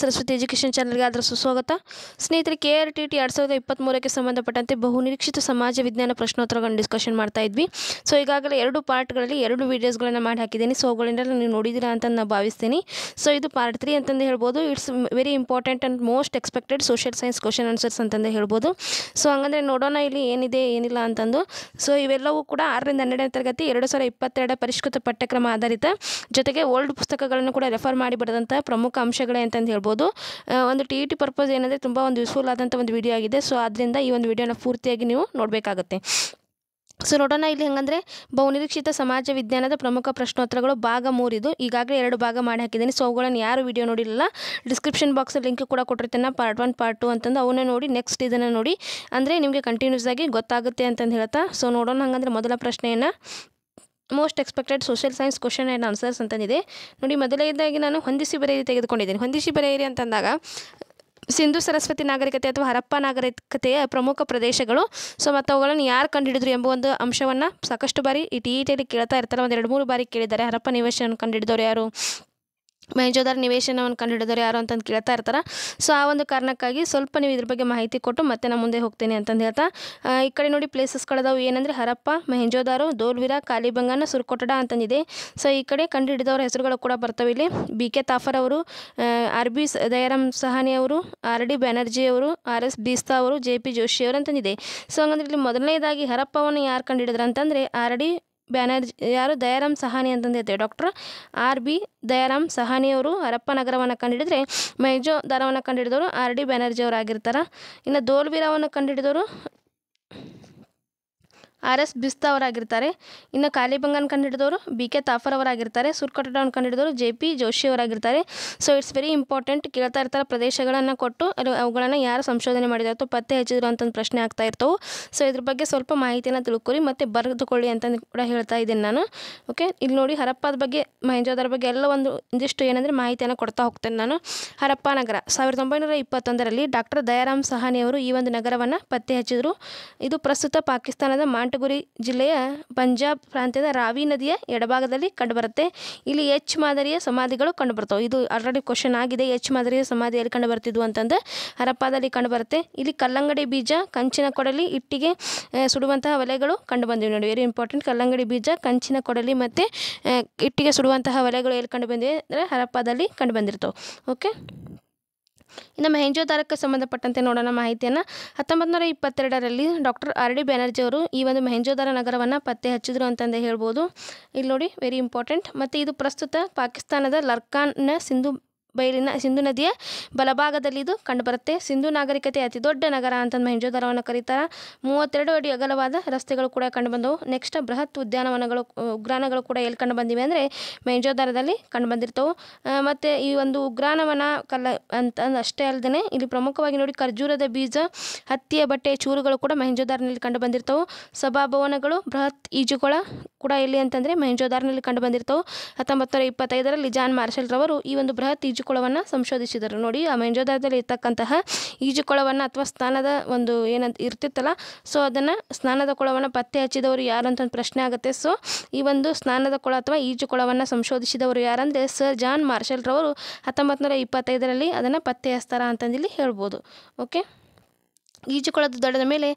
Saraswati education ಚಾನಲ್ಗೆ ಅದರ ಸುಸ್ವಾಗತ ಸ್ನೇಹಿತರೆ ಕೆ ಆರ್ ಟಿ ಟಿ ಎರಡು ಸಾವಿರದ ಇಪ್ಪತ್ತ್ಮೂರಕ್ಕೆ ಸಂಬಂಧಪಟ್ಟಂತೆ ಬಹುನಿರೀಕ್ಷಿತ ಸಮಾಜ ವಿಜ್ಞಾನ ಪ್ರಶ್ನೋತ್ತರಗಳನ್ನು ಡಿಸ್ಕಷನ್ ಮಾಡ್ತಾ ಇದ್ವಿ ಸೊ ಈಗಾಗಲೇ ಎರಡು ಪಾರ್ಟ್ಗಳಲ್ಲಿ ಎರಡು ವೀಡಿಯೋಸ್ಗಳನ್ನು ಮಾಡಿ ಹಾಕಿದ್ದೀನಿ ಸೊ ಅವುಗಳಿಂದ ನೀವು ನೋಡಿದ್ದೀರಾ ಅಂತ ನಾನು ಭಾವಿಸ್ತೀನಿ ಸೊ ಇದು ಪಾರ್ಟ್ ತ್ರೀ ಅಂತಂದು ಹೇಳ್ಬೋದು it's very important and most expected social science question answers ಅಂತಂದು ಹೇಳ್ಬೋದು ಸೊ ಹಂಗಂದ್ರೆ ನೋಡೋಣ ಇಲ್ಲಿ ಏನಿದೆ ಏನಿಲ್ಲ ಅಂತಂದು ಸೊ ಇವೆಲ್ಲವೂ ಕೂಡ ಆರರಿಂದ ಹನ್ನೆರಡನೇ ತರಗತಿ ಎರಡು ಸಾವಿರ ಇಪ್ಪತ್ತೆರಡ ಪರಿಷ್ಕೃತ ಪಠ್ಯಕ್ರಮ ಆಧಾರಿತ ಜೊತೆಗೆ ಓಲ್ಡ್ ಪುಸ್ತಕಗಳನ್ನು ಕೂಡ ರೆಫರ್ ಮಾಡಿ ಬರದಂತಹ ಪ್ರಮುಖ ಅಂಶಗಳೇ ಅಂತಂದು ಹೇಳ್ಬೋದು ಒಂದು T E e T purpose ಏನಂದರೆ ತುಂಬ ಒಂದು ಯೂಸ್ಫುಲ್ ಆದಂಥ ಒಂದು ವಿಡಿಯೋ ಆಗಿದೆ ಸೊ ಆದ್ದರಿಂದ ಈ ಒಂದು ವಿಡಿಯೋನ ಪೂರ್ತಿಯಾಗಿ ನೀವು ನೋಡಬೇಕಾಗತ್ತೆ ಸೊ ನೋಡೋಣ ಇಲ್ಲಿ ಹೆಂಗಂದರೆ ಬಹುನಿರೀಕ್ಷಿತ ಸಮಾಜ ವಿಜ್ಞಾನದ ಪ್ರಮುಖ ಪ್ರಶ್ನೋತ್ತರಗಳು ಭಾಗ ಮೂರಿದು ಈಗಾಗಲೇ ಎರಡು ಭಾಗ ಮಾಡಿ ಹಾಕಿದ್ದೀನಿ ಸೊ ಅವುಗಳನ್ನು ಯಾರು ವಿಡಿಯೋ ನೋಡಿಲ್ಲ ಡಿಸ್ಕ್ರಿಪ್ಷನ್ ಬಾಕ್ಸ್ ಲಿಂಕ್ ಕೂಡ ಕೊಟ್ಟಿರ್ತೇನೆ ಪಾರ್ಟ್ ಒನ್ ಪಾರ್ಟ್ ಟು ಅಂತಂದು ಅವನ್ನೇ ನೋಡಿ ನೆಕ್ಸ್ಟ್ ಇದನ್ನು ನೋಡಿ ಅಂದರೆ ನಿಮಗೆ ಕಂಟಿನ್ಯೂಸ್ ಆಗಿ ಗೊತ್ತಾಗುತ್ತೆ ಅಂತಂದು ಹೇಳ್ತಾ ಸೊ ನೋಡೋಣ ಹಂಗಂದ್ರೆ ಮೊದಲ ಪ್ರಶ್ನೆಯನ್ನು most expected social science question and answers ಅಂತಂದಿದೆ ನೋಡಿ ಮೊದಲನೇದಾಗಿ ನಾನು ಹೊಂದಿಸಿ ಬರೆಯಿರಿ ತೆಗೆದುಕೊಂಡಿದ್ದೀನಿ ಹೊಂದಿಸಿ ಬರೆಯಿರಿ ಅಂತಂದಾಗ ಸಿಂಧು ಸರಸ್ವತಿ ನಾಗರಿಕತೆ ಅಥವಾ ಹರಪ್ಪ ನಾಗರಿಕತೆಯ ಪ್ರಮುಖ ಪ್ರದೇಶಗಳು ಸೊ ಮತ್ತು ಅವುಗಳನ್ನು ಯಾರು ಕಂಡುಹಿಡಿದ್ರು ಎಂಬ ಒಂದು ಅಂಶವನ್ನು ಸಾಕಷ್ಟು ಬಾರಿ ಈ ಟಿ ಇಟಿಯಲ್ಲಿ ಕೇಳ್ತಾ ಇರ್ತಾರೆ ಒಂದು ಎರಡು ಮೂರು ಬಾರಿ ಕೇಳಿದ್ದಾರೆ ಹರಪ್ಪ ನಿವೇಶನ ಕಂಡುಹಿಡಿದವರು ಯಾರು ಮೇಜೋದಾರ ನಿವೇಶನವನ್ನು ಕಂಡುಹಿಡಿದವರು ಯಾರು ಅಂತಂದು ಕೇಳ್ತಾ ಇರ್ತಾರೆ ಸೊ ಆ ಒಂದು ಕಾರಣಕ್ಕಾಗಿ ಸ್ವಲ್ಪ ನೀವು ಇದ್ರ ಬಗ್ಗೆ ಮಾಹಿತಿ ಕೊಟ್ಟು ಮತ್ತೆ ನಾನು ಮುಂದೆ ಹೋಗ್ತೇನೆ ಅಂತಂದು ಹೇಳ್ತಾ ಈ ಕಡೆ ನೋಡಿ ಪ್ಲೇಸಸ್ಗಳದಾವು ಏನಂದರೆ ಹರಪ್ಪ ಮೆಹೆಂಜೋದಾರು ದೋಲ್ವಿರ ಕಾಲಿಬಂಗಾನ ಸುರ್ಕೊಟ್ಟಡ ಅಂತಂದಿದೆ ಸೊ ಈ ಕಡೆ ಕಂಡುಹಿಡಿದವರ ಹೆಸರುಗಳು ಕೂಡ ಬರ್ತವೆ ಇಲ್ಲಿ ಬಿ ಕೆ ತಾಫರ್ ಅವರು ಆರ್ ಬಿ ದಯಾರಾಮ್ ಸಹಾನಿ ಅವರು ಆರ್ ಡಿ ಬ್ಯಾನರ್ಜಿ ಅವರು ಆರ್ ಎಸ್ ಬೀಸ್ತಾ ಅವರು ಜೆ ಪಿ ಜೋಶಿ ಅವರು ಅಂತಂದಿದೆ ಸೊ ಹಂಗಂದ್ರೆ ಇಲ್ಲಿ ಮೊದಲನೇದಾಗಿ ಹರಪ್ಪವನ್ನು ಯಾರು ಕಂಡುಹಿಡಿದ್ರು ಅಂತಂದರೆ ಆರ್ ಡಿ ಬ್ಯಾನರ್ಜಿ ಯಾರು ದಯಾರಾಮ್ ಸಹಾನಿ ಹೇಳ್ತೇವೆ ಡಾಕ್ಟರ್ ಆರ್ ಬಿ ದಯಾರಾಮ್ ಸಹಾನಿಯವರು ಹರಪ್ಪ ನಗರವನ್ನು ಕಂಡುಹಿಡಿದ್ರೆ ಮೈಜೋ ದಾರವನ್ನು ಕಂಡುಹಿಡಿದವರು ಆರ್ ಡಿ ಬ್ಯಾನರ್ಜಿ ಆಗಿರ್ತಾರೆ ಇನ್ನು ದೋಲ್ವೀರವನ್ನು ಕಂಡುಹಿಡಿದವರು ಆರ್ ಎಸ್ ಬಿಸ್ತಾ ಅವರಾಗಿರ್ತಾರೆ ಇನ್ನು ಕಾಲಿಬಂಗನ್ ಕಂಡಿಡಿದವರು ಬಿ ಕೆ ತಾಫರ್ ಅವರಾಗಿರ್ತಾರೆ ಸುರ್ಕಟಡವನ್ನು ಕಂಡಿಡಿದವರು ಜೆ ಪಿ ಜೋಶಿ ಅವರಾಗಿರ್ತಾರೆ ಸೊ ಇಟ್ಸ್ ವೆರಿ ಇಂಪಾರ್ಟೆಂಟ್ ಕೇಳ್ತಾ ಇರ್ತಾರೆ ಪ್ರದೇಶಗಳನ್ನು ಕೊಟ್ಟು ಅವುಗಳನ್ನು ಯಾರು ಸಂಶೋಧನೆ ಮಾಡಿದ್ರು ಅಥವಾ ಪತ್ತೆ ಹಚ್ಚಿದ್ರು ಅಂತ ಪ್ರಶ್ನೆ ಆಗ್ತಾ ಇರ್ತವೆ ಸೊ ಇದ್ರ ಬಗ್ಗೆ ಸ್ವಲ್ಪ ಮಾಹಿತಿಯನ್ನು ತಿಳ್ಕೊರಿ ಮತ್ತು ಬರೆದುಕೊಳ್ಳಿ ಅಂತಂದು ಕೂಡ ಹೇಳ್ತಾ ಇದ್ದೀನಿ ನಾನು ಓಕೆ ಇಲ್ಲಿ ನೋಡಿ ಹರಪ್ಪದ ಬಗ್ಗೆ ಮಹೇಂಜೋದರ ಬಗ್ಗೆ ಎಲ್ಲ ಒಂದು ಒಂದಿಷ್ಟು ಏನಂದರೆ ಮಾಹಿತಿಯನ್ನು ಕೊಡ್ತಾ ಹೋಗ್ತೇನೆ ನಾನು ಹರಪ್ಪ ನಗರ ಸಾವಿರದ ಒಂಬೈನೂರ ಇಪ್ಪತ್ತೊಂದರಲ್ಲಿ ಡಾಕ್ಟರ್ ದಯಾರಾಮ್ ಸಹಾನಿಯವರು ಈ ಒಂದು ನಗರವನ್ನು ಪತ್ತೆ ಹಚ್ಚಿದರು ಇದು ಪ್ರಸ್ತುತ ಪಾಕಿಸ್ತಾನದ ಮಾಂಟ್ ಕಾಂಟಗುರಿ ಜಿಲ್ಲೆಯ ಪಂಜಾಬ್ ಪ್ರಾಂತ್ಯದ ರಾವಿ ನದಿಯ ಎಡಭಾಗದಲ್ಲಿ ಕಂಡುಬರುತ್ತೆ ಇಲ್ಲಿ ಎಚ್ ಮಾದರಿಯ ಸಮಾಧಿಗಳು ಕಂಡುಬರ್ತವೆ ಇದು ಆಲ್ರೆಡಿ ಕ್ವಶನ್ ಆಗಿದೆ ಎಚ್ ಮಾದರಿಯ ಸಮಾಧಿ ಕಂಡು ಕಂಡುಬರ್ತಿದ್ವು ಅಂತಂದ್ರೆ ಹರಪ್ಪಾದಲ್ಲಿ ಕಂಡುಬರುತ್ತೆ ಇಲ್ಲಿ ಕಲ್ಲಂಗಡಿ ಬೀಜ ಕಂಚಿನ ಕೊಡಲಿ ಇಟ್ಟಿಗೆ ಸುಡುವಂತಹ ವಲಯಗಳು ಕಂಡುಬಂದಿವೆ ನೋಡಿ ವೆರಿ ಇಂಪಾರ್ಟೆಂಟ್ ಕಲ್ಲಂಗಡಿ ಬೀಜ ಕಂಚಿನ ಕೊಡಲಿ ಮತ್ತು ಇಟ್ಟಿಗೆ ಸುಡುವಂತಹ ವಲಯಗಳು ಎಲ್ಲಿ ಕಂಡುಬಂದಿವೆ ಅಂದರೆ ಹರಪ್ಪಾದಲ್ಲಿ ಬಂದಿರ್ತವೆ ಓಕೆ ಇನ್ನು ಮೆಹೆಂಜೋದಾರಕ್ಕೆ ಸಂಬಂಧಪಟ್ಟಂತೆ ನೋಡೋಣ ಮಾಹಿತಿಯನ್ನು ಹತ್ತೊಂಬತ್ತು ನೂರ ಇಪ್ಪತ್ತೆರಡರಲ್ಲಿ ಡಾಕ್ಟರ್ ಆರ್ ಡಿ ಬ್ಯಾನರ್ಜಿ ಅವರು ಈ ಒಂದು ಮೆಹೆಂಜೋದಾರ ನಗರವನ್ನು ಪತ್ತೆ ಹಚ್ಚಿದ್ರು ಅಂತಂದು ಹೇಳ್ಬೋದು ಇಲ್ಲಿ ನೋಡಿ ವೆರಿ ಇಂಪಾರ್ಟೆಂಟ್ ಮತ್ತು ಇದು ಪ್ರಸ್ತುತ ಪಾಕಿಸ್ತಾನದ ಲರ್ಕಾನ್ನ ಸಿಂಧು ಬೈಲಿನ ಸಿಂಧು ನದಿಯ ಬಲಭಾಗದಲ್ಲಿ ಇದು ಕಂಡುಬರುತ್ತೆ ಸಿಂಧು ನಾಗರಿಕತೆ ಅತಿ ದೊಡ್ಡ ನಗರ ಅಂತ ಮಹೇಂಜೋದರವನ್ನು ಕರೀತಾರ ಮೂವತ್ತೆರಡು ಅಡಿ ಅಗಲವಾದ ರಸ್ತೆಗಳು ಕೂಡ ಕಂಡುಬಂದವು ನೆಕ್ಸ್ಟ್ ಬೃಹತ್ ಉದ್ಯಾನವನಗಳು ಉಗ್ರಾಣಗಳು ಕೂಡ ಎಲ್ಲಿ ಕಂಡು ಬಂದಿವೆ ಅಂದರೆ ಮಹೇಂಜೋದರದಲ್ಲಿ ಕಂಡು ಮತ್ತು ಈ ಒಂದು ಉಗ್ರಾನವನ ಕಲ್ಲ ಅಂತ ಅಷ್ಟೇ ಅಲ್ಲದೆ ಇಲ್ಲಿ ಪ್ರಮುಖವಾಗಿ ನೋಡಿ ಖರ್ಜೂರದ ಬೀಜ ಹತ್ತಿಯ ಬಟ್ಟೆ ಚೂರುಗಳು ಕೂಡ ಮಹೆಂಜೋದಾರನಲ್ಲಿ ಕಂಡು ಸಭಾಭವನಗಳು ಬೃಹತ್ ಈಜುಗಳ ಕೂಡ ಎಲ್ಲಿ ಅಂತಂದರೆ ಮೆಂಜೋದಾರ್ನಲ್ಲಿ ಕಂಡು ಬಂದಿರ್ತವೆ ಹತ್ತೊಂಬತ್ತು ನೂರ ಇಪ್ಪತ್ತೈದರಲ್ಲಿ ಜಾನ್ ಮಾರ್ಷಲ್ ರವರು ಈ ಒಂದು ಬೃಹತ್ ಈಜುಕೊಳವನ್ನು ಸಂಶೋಧಿಸಿದರು ನೋಡಿ ಆ ಮೆಂಜೋದಾರದಲ್ಲಿ ಇರ್ತಕ್ಕಂತಹ ಈಜುಕೊಳವನ್ನು ಅಥವಾ ಸ್ನಾನದ ಒಂದು ಏನಂತ ಇರ್ತಿತ್ತಲ್ಲ ಸೊ ಅದನ್ನು ಸ್ನಾನದ ಕೊಳವನ್ನು ಪತ್ತೆ ಹಚ್ಚಿದವರು ಯಾರು ಅಂತ ಒಂದು ಪ್ರಶ್ನೆ ಆಗುತ್ತೆ ಸೊ ಈ ಒಂದು ಸ್ನಾನದ ಕೊಳ ಅಥವಾ ಈಜುಕೊಳವನ್ನು ಸಂಶೋಧಿಸಿದವರು ಯಾರಂದರೆ ಸರ್ ಜಾನ್ ಮಾರ್ಷಲ್ ರವರು ಹತ್ತೊಂಬತ್ತು ನೂರ ಇಪ್ಪತ್ತೈದರಲ್ಲಿ ಅದನ್ನು ಪತ್ತೆ ಹಚ್ತಾರ ಅಂತಂದಿಲ್ಲಿ ಹೇಳ್ಬೋದು ಓಕೆ ಈಜುಕೊಳದ ದಡದ ಮೇಲೆ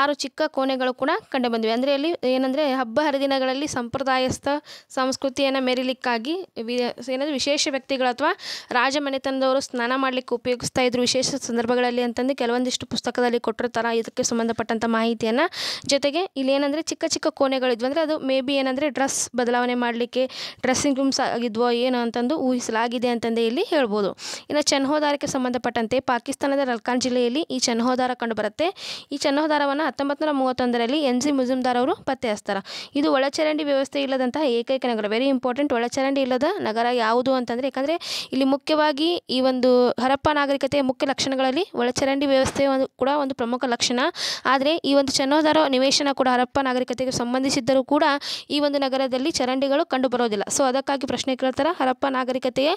ಆರು ಚಿಕ್ಕ ಕೋಣೆಗಳು ಕೂಡ ಕಂಡುಬಂದಿವೆ ಅಂದರೆ ಅಲ್ಲಿ ಏನಂದರೆ ಹಬ್ಬ ಹರಿದಿನಗಳಲ್ಲಿ ಸಂಪ್ರದಾಯಸ್ಥ ಸಂಸ್ಕೃತಿಯನ್ನು ಮೆರಿಲಿಕ್ಕಾಗಿ ವಿ ಏನಂದರೆ ವಿಶೇಷ ವ್ಯಕ್ತಿಗಳು ಅಥವಾ ರಾಜಮನೆತನದವರು ಸ್ನಾನ ಮಾಡಲಿಕ್ಕೆ ಉಪಯೋಗಿಸ್ತಾ ಇದ್ರು ವಿಶೇಷ ಸಂದರ್ಭಗಳಲ್ಲಿ ಅಂತಂದು ಕೆಲವೊಂದಿಷ್ಟು ಪುಸ್ತಕದಲ್ಲಿ ಕೊಟ್ಟಿರ್ತಾರೆ ಇದಕ್ಕೆ ಸಂಬಂಧಪಟ್ಟಂಥ ಮಾಹಿತಿಯನ್ನು ಜೊತೆಗೆ ಇಲ್ಲಿ ಏನಂದರೆ ಚಿಕ್ಕ ಚಿಕ್ಕ ಕೋಣೆಗಳಿದ್ವು ಅಂದರೆ ಅದು ಮೇ ಬಿ ಏನಂದರೆ ಡ್ರೆಸ್ ಬದಲಾವಣೆ ಮಾಡಲಿಕ್ಕೆ ಡ್ರೆಸ್ಸಿಂಗ್ ರೂಮ್ಸ್ ಆಗಿದ್ವೋ ಏನೋ ಅಂತಂದು ಊಹಿಸಲಾಗಿದೆ ಅಂತಂದೇ ಇಲ್ಲಿ ಹೇಳ್ಬೋದು ಇನ್ನು ಚನ್ಹೋದಾರಕ್ಕೆ ಸಂಬಂಧಪಟ್ಟಂತೆ ಪಾಕಿಸ್ತಾನದ ರಲ್ಕಾನ್ ಜಿಲ್ಲೆಯಲ್ಲಿ ಈ ಚನ್ಹೋದಾರ ಕಂಡು ಬರುತ್ತೆ ಈ ಚೆನ್ನೋ ದಾರವನ್ನು ಹತ್ತೊಂಬತ್ತು ನೂರ ಮೂವತ್ತೊಂದರಲ್ಲಿ ಎನ್ ಸಿ ಮುಜುಮ್ದಾರ್ ಅವರು ಪತ್ತೆ ಹಚ್ತಾರೆ ಇದು ಒಳಚರಂಡಿ ವ್ಯವಸ್ಥೆ ಇಲ್ಲದಂತಹ ಏಕೈಕ ನಗರ ವೆರಿ ಇಂಪಾರ್ಟೆಂಟ್ ಒಳಚರಂಡಿ ಇಲ್ಲದ ನಗರ ಯಾವುದು ಅಂತಂದರೆ ಯಾಕಂದರೆ ಇಲ್ಲಿ ಮುಖ್ಯವಾಗಿ ಈ ಒಂದು ಹರಪ್ಪ ನಾಗರಿಕತೆಯ ಮುಖ್ಯ ಲಕ್ಷಣಗಳಲ್ಲಿ ಒಳಚರಂಡಿ ವ್ಯವಸ್ಥೆ ಒಂದು ಕೂಡ ಒಂದು ಪ್ರಮುಖ ಲಕ್ಷಣ ಆದರೆ ಈ ಒಂದು ಚೆನ್ನೋದಾರೋ ನಿವೇಶನ ಕೂಡ ಹರಪ್ಪ ನಾಗರಿಕತೆಗೆ ಸಂಬಂಧಿಸಿದ್ದರೂ ಕೂಡ ಈ ಒಂದು ನಗರದಲ್ಲಿ ಚರಂಡಿಗಳು ಕಂಡು ಬರೋದಿಲ್ಲ ಸೊ ಅದಕ್ಕಾಗಿ ಪ್ರಶ್ನೆ ಕೇಳ್ತಾರೆ ಹರಪ್ಪ ನಾಗರಿಕತೆಯ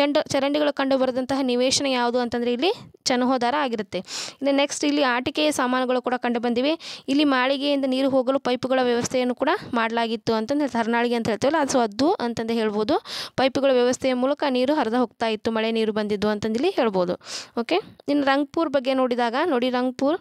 ಚಂಡ ಚರಂಡಿಗಳು ಬರದಂತಹ ನಿವೇಶನ ಯಾವುದು ಅಂತಂದ್ರೆ ಇಲ್ಲಿ ಚನ್ನೋದಾರ ಆಗಿರುತ್ತೆ ಇನ್ನು ನೆಕ್ಸ್ಟ್ ಇಲ್ಲಿ ಆಟಿಕೆಯ ಸಾಮಾನುಗಳು ಕೂಡ ಕಂಡು ಬಂದಿವೆ ಇಲ್ಲಿ ಮಾಳಿಗೆಯಿಂದ ನೀರು ಹೋಗಲು ಪೈಪುಗಳ ವ್ಯವಸ್ಥೆಯನ್ನು ಕೂಡ ಮಾಡಲಾಗಿತ್ತು ಅಂತಂದು ಹರ್ನಾಳಿಗೆ ಅಂತ ಹೇಳ್ತೇವೆ ಅದು ಅದು ಅಂತಂದು ಹೇಳ್ಬೋದು ಪೈಪುಗಳ ವ್ಯವಸ್ಥೆಯ ಮೂಲಕ ನೀರು ಹರಿದು ಹೋಗ್ತಾ ಇತ್ತು ಮಳೆ ನೀರು ಬಂದಿದ್ದು ಅಂತಂದಿಲ್ಲಿ ಹೇಳ್ಬೋದು ಓಕೆ ಇನ್ನು ರಂಗ್ಪುರ್ ಬಗ್ಗೆ ನೋಡಿದಾಗ ನೋಡಿ ರಂಗ್ಪುರ್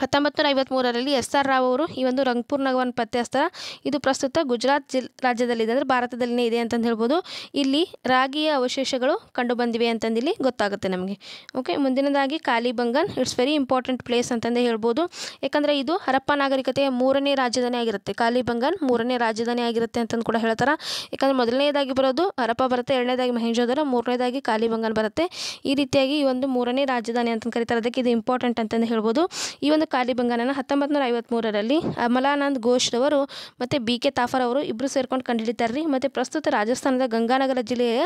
ಹತ್ತೊಂಬತ್ತು ನೂರ ಐವತ್ತ್ಮೂರರಲ್ಲಿ ಎಸ್ ಆರ್ ರಾವ್ ಅವರು ಈ ಒಂದು ರಂಗ್ಪುರ್ ನಗವನ್ನು ಪತ್ತೆ ಇದು ಪ್ರಸ್ತುತ ಗುಜರಾತ್ ಜಿಲ್ ರಾಜ್ಯದಲ್ಲಿದೆ ಅಂದರೆ ಭಾರತದಲ್ಲಿನೇ ಇದೆ ಅಂತಂದು ಹೇಳ್ಬೋದು ಇಲ್ಲಿ ರಾಗಿಯ ಅವಶೇಷಗಳು ಕಂಡುಬಂದಿವೆ ಅಂತಂದು ಇಲ್ಲಿ ಗೊತ್ತಾಗುತ್ತೆ ನಮಗೆ ಓಕೆ ಮುಂದಿನದಾಗಿ Kalibangan it's very important place ಅಂತಂದು ಹೇಳ್ಬೋದು ಯಾಕಂದರೆ ಇದು ಹರಪ್ಪ ನಾಗರಿಕತೆಯ ಮೂರನೇ ರಾಜಧಾನಿ ಆಗಿರುತ್ತೆ ಕಾಲಿಬಂಗನ್ ಮೂರನೇ ರಾಜಧಾನಿ ಆಗಿರುತ್ತೆ ಅಂತಂದು ಕೂಡ ಹೇಳ್ತಾರೆ ಯಾಕಂದರೆ ಮೊದಲನೇದಾಗಿ ಬರೋದು ಹರಪ್ಪ ಬರುತ್ತೆ ಎರಡನೇದಾಗಿ ಮಹೇಂಜೋದರ ಮೂರನೇದಾಗಿ ಕಾಲಿಬಂಗನ್ ಬರುತ್ತೆ ಈ ರೀತಿಯಾಗಿ ಈ ಒಂದು ಮೂರನೇ ರಾಜಧಾನಿ ಅಂತ ಕರೀತಾರೆ ಅದಕ್ಕೆ ಇದು ಇಂಪಾರ್ಟೆಂಟ್ ಅಂತಂದು ಹೇಳ್ಬೋದು ಈ ಒಂದು ಒಂದು ಕಾಲಿಬಂಗನನ್ನು ಹತ್ತೊಂಬತ್ತು ನೂರ ಐವತ್ತ್ಮೂರರಲ್ಲಿ ಅಮಲಾನಂದ್ ಘೋಷ್ ಅವರು ಮತ್ತೆ ಬಿ ಕೆ ತಾಫರ್ ಅವರು ಇಬ್ಬರು ಸೇರ್ಕೊಂಡು ಕಂಡುಹಿಡಿತಾರೆ ರೀ ಮತ್ತು ಪ್ರಸ್ತುತ ರಾಜಸ್ಥಾನದ ಗಂಗಾನಗರ ಜಿಲ್ಲೆಯ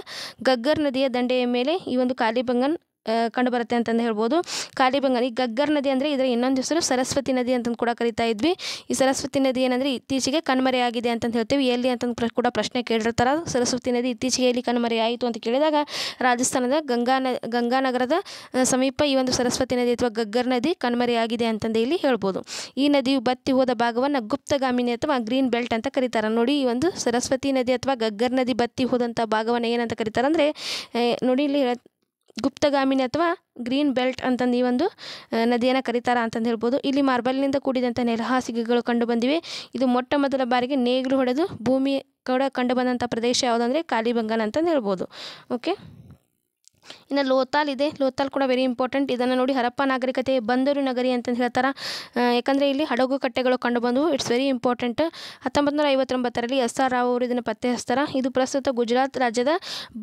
ಗಗ್ಗರ್ ನದಿಯ ದಂಡೆಯ ಮೇಲೆ ಈ ಒಂದು ಕಾಲಿಬಂಗನ್ ಕಂಡು ಬರುತ್ತೆ ಅಂತಂದು ಹೇಳ್ಬೋದು ಕಾಲಿಬಂಗ ಈ ಗಗ್ಗರ್ ನದಿ ಅಂದರೆ ಇದರ ಇನ್ನೊಂದು ಹೆಸರು ಸರಸ್ವತಿ ನದಿ ಅಂತಂದು ಕೂಡ ಕರಿತಾ ಇದ್ವಿ ಈ ಸರಸ್ವತಿ ನದಿ ಏನಂದರೆ ಇತ್ತೀಚೆಗೆ ಕಣ್ಮರೆಯಾಗಿದೆ ಅಂತಂದು ಹೇಳ್ತೀವಿ ಎಲ್ಲಿ ಅಂತಂದು ಕೂಡ ಪ್ರಶ್ನೆ ಕೇಳಿರ್ತಾರ ಸರಸ್ವತಿ ನದಿ ಇತ್ತೀಚೆಗೆ ಎಲ್ಲಿ ಕಣ್ಮರೆಯಾಯಿತು ಅಂತ ಕೇಳಿದಾಗ ರಾಜಸ್ಥಾನದ ಗಂಗಾ ನ ಗಂಗಾನಗರದ ಸಮೀಪ ಈ ಒಂದು ಸರಸ್ವತಿ ನದಿ ಅಥವಾ ಗಗ್ಗರ್ ನದಿ ಕಣ್ಮರೆಯಾಗಿದೆ ಅಂತಂದು ಇಲ್ಲಿ ಹೇಳ್ಬೋದು ಈ ನದಿಯು ಬತ್ತಿ ಹೋದ ಭಾಗವನ್ನು ಗುಪ್ತಗಾಮಿನಿ ಅಥವಾ ಗ್ರೀನ್ ಬೆಲ್ಟ್ ಅಂತ ಕರೀತಾರೆ ನೋಡಿ ಈ ಒಂದು ಸರಸ್ವತಿ ನದಿ ಅಥವಾ ಗಗ್ಗರ್ ನದಿ ಬತ್ತಿ ಹೋದಂಥ ಭಾಗವನ್ನು ಏನಂತ ಕರೀತಾರೆ ಅಂದರೆ ನೋಡಿ ಇಲ್ಲಿ ಗುಪ್ತಗಾಮಿನಿ ಅಥವಾ ಗ್ರೀನ್ ಬೆಲ್ಟ್ ಅಂತಂದು ಈ ಒಂದು ನದಿಯನ್ನು ಕರೀತಾರ ಅಂತಂದು ಹೇಳ್ಬೋದು ಇಲ್ಲಿ ಮಾರ್ಬಲ್ನಿಂದ ಕೂಡಿದಂಥ ನೆಲಹಾಸಿಗೆಗಳು ಕಂಡು ಬಂದಿವೆ ಇದು ಮೊಟ್ಟ ಮೊದಲ ಬಾರಿಗೆ ನೇಗಿಲು ಹೊಡೆದು ಭೂಮಿ ಕೂಡ ಬಂದಂಥ ಪ್ರದೇಶ ಯಾವುದಂದರೆ ಕಾಲಿಬಂಗನ್ ಅಂತಂದು ಹೇಳ್ಬೋದು ಓಕೆ ಇನ್ನು ಲೋತಾಲ್ ಇದೆ ಲೋತಾಲ್ ಕೂಡ ವೆರಿ ಇಂಪಾರ್ಟೆಂಟ್ ಇದನ್ನು ನೋಡಿ ಹರಪ್ಪ ನಾಗರಿಕತೆ ಬಂದರು ನಗರಿ ಅಂತ ಹೇಳ್ತಾರೆ ಯಾಕಂದರೆ ಇಲ್ಲಿ ಹಡಗು ಕಟ್ಟೆಗಳು ಕಂಡುಬಂದವು ಇಟ್ಸ್ ವೆರಿ ಇಂಪಾರ್ಟೆಂಟ್ ಹತ್ತೊಂಬತ್ತು ನೂರ ಐವತ್ತೊಂಬತ್ತರಲ್ಲಿ ಎಸ್ ಆರ್ ರಾವ್ ಅವರು ಇದನ್ನು ಪತ್ತೆ ಹಚ್ತಾರೆ ಇದು ಪ್ರಸ್ತುತ ಗುಜರಾತ್ ರಾಜ್ಯದ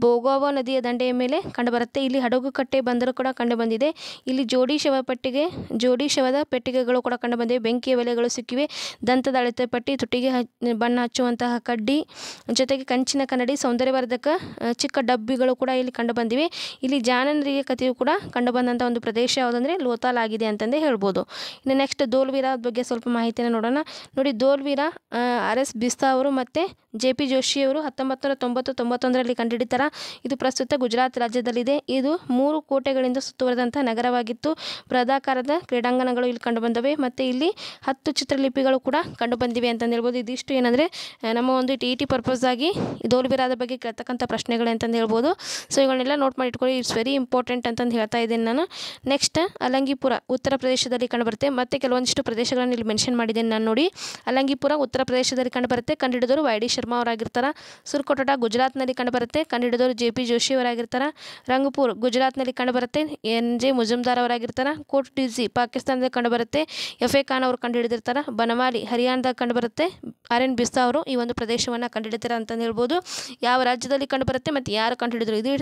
ಬೋಗಾವ ನದಿಯ ದಂಡೆಯ ಮೇಲೆ ಕಂಡುಬರುತ್ತೆ ಇಲ್ಲಿ ಹಡಗು ಕಟ್ಟೆ ಬಂದರು ಕೂಡ ಕಂಡುಬಂದಿದೆ ಇಲ್ಲಿ ಜೋಡಿ ಶವ ಪಟ್ಟಿಗೆ ಜೋಡಿ ಶವದ ಪೆಟ್ಟಿಗೆಗಳು ಕೂಡ ಕಂಡುಬಂದಿವೆ ಬೆಂಕಿಯ ಬೆಲೆಗಳು ಸಿಕ್ಕಿವೆ ದಂತದ ಅಳತೆ ಪಟ್ಟಿ ತುಟಿಗೆ ಬಣ್ಣ ಹಚ್ಚುವಂತಹ ಕಡ್ಡಿ ಜೊತೆಗೆ ಕಂಚಿನ ಕನ್ನಡಿ ಸೌಂದರ್ಯವರ್ಧಕ ಚಿಕ್ಕ ಡಬ್ಬಿಗಳು ಕೂಡ ಇಲ್ಲಿ ಕಂಡುಬಂದಿವೆ ಇಲ್ಲಿ ಜಾನನರಿಗೆ ಕಥೆಯು ಕೂಡ ಕಂಡುಬಂದಂಥ ಒಂದು ಪ್ರದೇಶ ಯಾವುದಂದರೆ ಲೋತಾಲ್ ಆಗಿದೆ ಅಂತಂದೇ ಹೇಳ್ಬೋದು ಇನ್ನು ನೆಕ್ಸ್ಟ್ ದೋಲ್ವೀರ ಬಗ್ಗೆ ಸ್ವಲ್ಪ ಮಾಹಿತಿಯನ್ನು ನೋಡೋಣ ನೋಡಿ ದೋಲ್ವೀರ ಆರ್ ಬಿಸ್ತಾ ಅವರು ಮತ್ತು ಜೆ ಪಿ ಜೋಶಿಯವರು ಹತ್ತೊಂಬತ್ತು ನೂರ ತೊಂಬತ್ತು ತೊಂಬತ್ತೊಂದರಲ್ಲಿ ಹಿಡಿತಾರೆ ಇದು ಪ್ರಸ್ತುತ ಗುಜರಾತ್ ರಾಜ್ಯದಲ್ಲಿದೆ ಇದು ಮೂರು ಕೋಟೆಗಳಿಂದ ಸುತ್ತುವರೆದಂಥ ನಗರವಾಗಿತ್ತು ಪ್ರಧಾಕಾರದ ಕ್ರೀಡಾಂಗಣಗಳು ಇಲ್ಲಿ ಕಂಡುಬಂದವೆ ಮತ್ತು ಇಲ್ಲಿ ಹತ್ತು ಚಿತ್ರಲಿಪಿಗಳು ಕೂಡ ಕಂಡುಬಂದಿವೆ e ಅಂತಂದು ಹೇಳ್ಬೋದು ಇದಿಷ್ಟು ಏನಂದರೆ ನಮ್ಮ ಒಂದು ಟಿ ಇ ಟಿ ಪರ್ಪಸಾಗಿ ದೋಲ್ಬಿರಾದ ಬಗ್ಗೆ ಕೇಳ್ತಕ್ಕಂಥ ಪ್ರಶ್ನೆಗಳು ಅಂತಂದು ಹೇಳ್ಬೋದು ಸೊ ಇವುಗಳನ್ನೆಲ್ಲ ನೋಟ್ ಮಾಡಿ ಇಟ್ಕೊಳ್ಳಿ ಇಟ್ಸ್ ವೆರಿ ಇಂಪಾರ್ಟೆಂಟ್ ಅಂತಂದು ಹೇಳ್ತಾ ಇದ್ದೀನಿ ನಾನು ನೆಕ್ಸ್ಟ್ ಅಲಂಗಿಪುರ ಉತ್ತರ ಪ್ರದೇಶದಲ್ಲಿ ಕಂಡುಬರುತ್ತೆ ಮತ್ತು ಕೆಲವೊಂದಿಷ್ಟು ಪ್ರದೇಶಗಳನ್ನು ಇಲ್ಲಿ ಮೆನ್ಷನ್ ಮಾಡಿದ್ದೀನಿ ನಾನು ನೋಡಿ ಅಲಂಗಿಪುರ ಉತ್ತರ ಪ್ರದೇಶದಲ್ಲಿ ಕಂಡುಬರುತ್ತೆ ಕಂಡುಹಿಡಿದವರು ವೈಡಿಶ್ ಶರ್ಮಾ ಅವರಾಗಿರ್ತಾರೆ ಸುರ್ಕೋಟೋಟ ಗುಜರಾತ್ನಲ್ಲಿ ಕಂಡುಬರುತ್ತೆ ಕಂಡುಹಿಡಿದವರು ಜೆ ಪಿ ಜೋಶಿ ಅವರಾಗಿರ್ತಾರೆ ರಂಗಪುರ್ ಗುಜರಾತ್ನಲ್ಲಿ ಕಂಡುಬರುತ್ತೆ ಎನ್ ಜೆ ಮುಜುಮ್ದಾರ್ ಅವರಾಗಿರ್ತಾರೆ ಕೋಟ್ ಡಿಸಿ ಪಾಕಿಸ್ತಾನದಲ್ಲಿ ಕಂಡುಬರುತ್ತೆ ಎಫ್ ಎ ಖಾನ್ ಅವರು ಕಂಡುಹಿಡಿದಿರ್ತಾರೆ ಬನವಾಲಿ ಹರಿಯಾಣದಾಗ ಕಂಡುಬರುತ್ತೆ ಆರ್ ಎನ್ ಬಿಸ್ತಾ ಅವರು ಈ ಒಂದು ಪ್ರದೇಶವನ್ನು ಕಂಡುಹಿಡಿತಾರೆ ಅಂತಂದು ಹೇಳ್ಬೋದು ಯಾವ ರಾಜ್ಯದಲ್ಲಿ ಕಂಡುಬರುತ್ತೆ ಮತ್ತು ಯಾರು ಕಂಡುಹಿಡಿದ್ರು ಇದೇ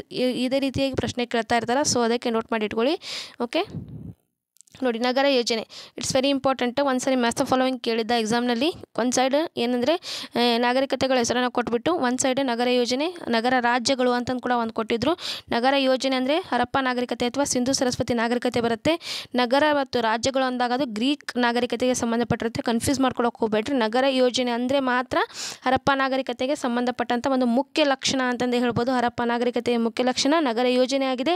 ಇದೇ ರೀತಿಯಾಗಿ ಪ್ರಶ್ನೆ ಕೇಳ್ತಾ ಇರ್ತಾರೆ ಸೊ ಅದಕ್ಕೆ ನೋಟ್ ಮಾಡಿ ಇಟ್ಕೊಳ್ಳಿ ಓಕೆ ನೋಡಿ ನಗರ ಯೋಜನೆ ಇಟ್ಸ್ ವೆರಿ ಇಂಪಾರ್ಟೆಂಟ್ ಒಂದು ಸಾರಿ ಆಫ್ ಫಾಲೋವಿಂಗ್ ಕೇಳಿದ್ದ ಎಕ್ಸಾಮ್ನಲ್ಲಿ ಒಂದು ಸೈಡ್ ಏನಂದರೆ ನಾಗರಿಕತೆಗಳ ಹೆಸರನ್ನು ಕೊಟ್ಬಿಟ್ಟು ಒಂದು ಸೈಡ್ ನಗರ ಯೋಜನೆ ನಗರ ರಾಜ್ಯಗಳು ಅಂತಂದು ಕೂಡ ಒಂದು ಕೊಟ್ಟಿದ್ದರು ನಗರ ಯೋಜನೆ ಅಂದರೆ ಹರಪ್ಪ ನಾಗರಿಕತೆ ಅಥವಾ ಸಿಂಧು ಸರಸ್ವತಿ ನಾಗರಿಕತೆ ಬರುತ್ತೆ ನಗರ ಮತ್ತು ರಾಜ್ಯಗಳು ಅಂದಾಗ ಅದು ಗ್ರೀಕ್ ನಾಗರಿಕತೆಗೆ ಸಂಬಂಧಪಟ್ಟಿರುತ್ತೆ ಕನ್ಫ್ಯೂಸ್ ಮಾಡ್ಕೊಳಕ್ಕೆ ಹೋಗ್ಬೇಡ್ರಿ ನಗರ ಯೋಜನೆ ಅಂದರೆ ಮಾತ್ರ ಹರಪ್ಪ ನಾಗರಿಕತೆಗೆ ಸಂಬಂಧಪಟ್ಟಂಥ ಒಂದು ಮುಖ್ಯ ಲಕ್ಷಣ ಅಂತಂದು ಹೇಳ್ಬೋದು ಹರಪ್ಪ ನಾಗರಿಕತೆಯ ಮುಖ್ಯ ಲಕ್ಷಣ ನಗರ ಯೋಜನೆ ಆಗಿದೆ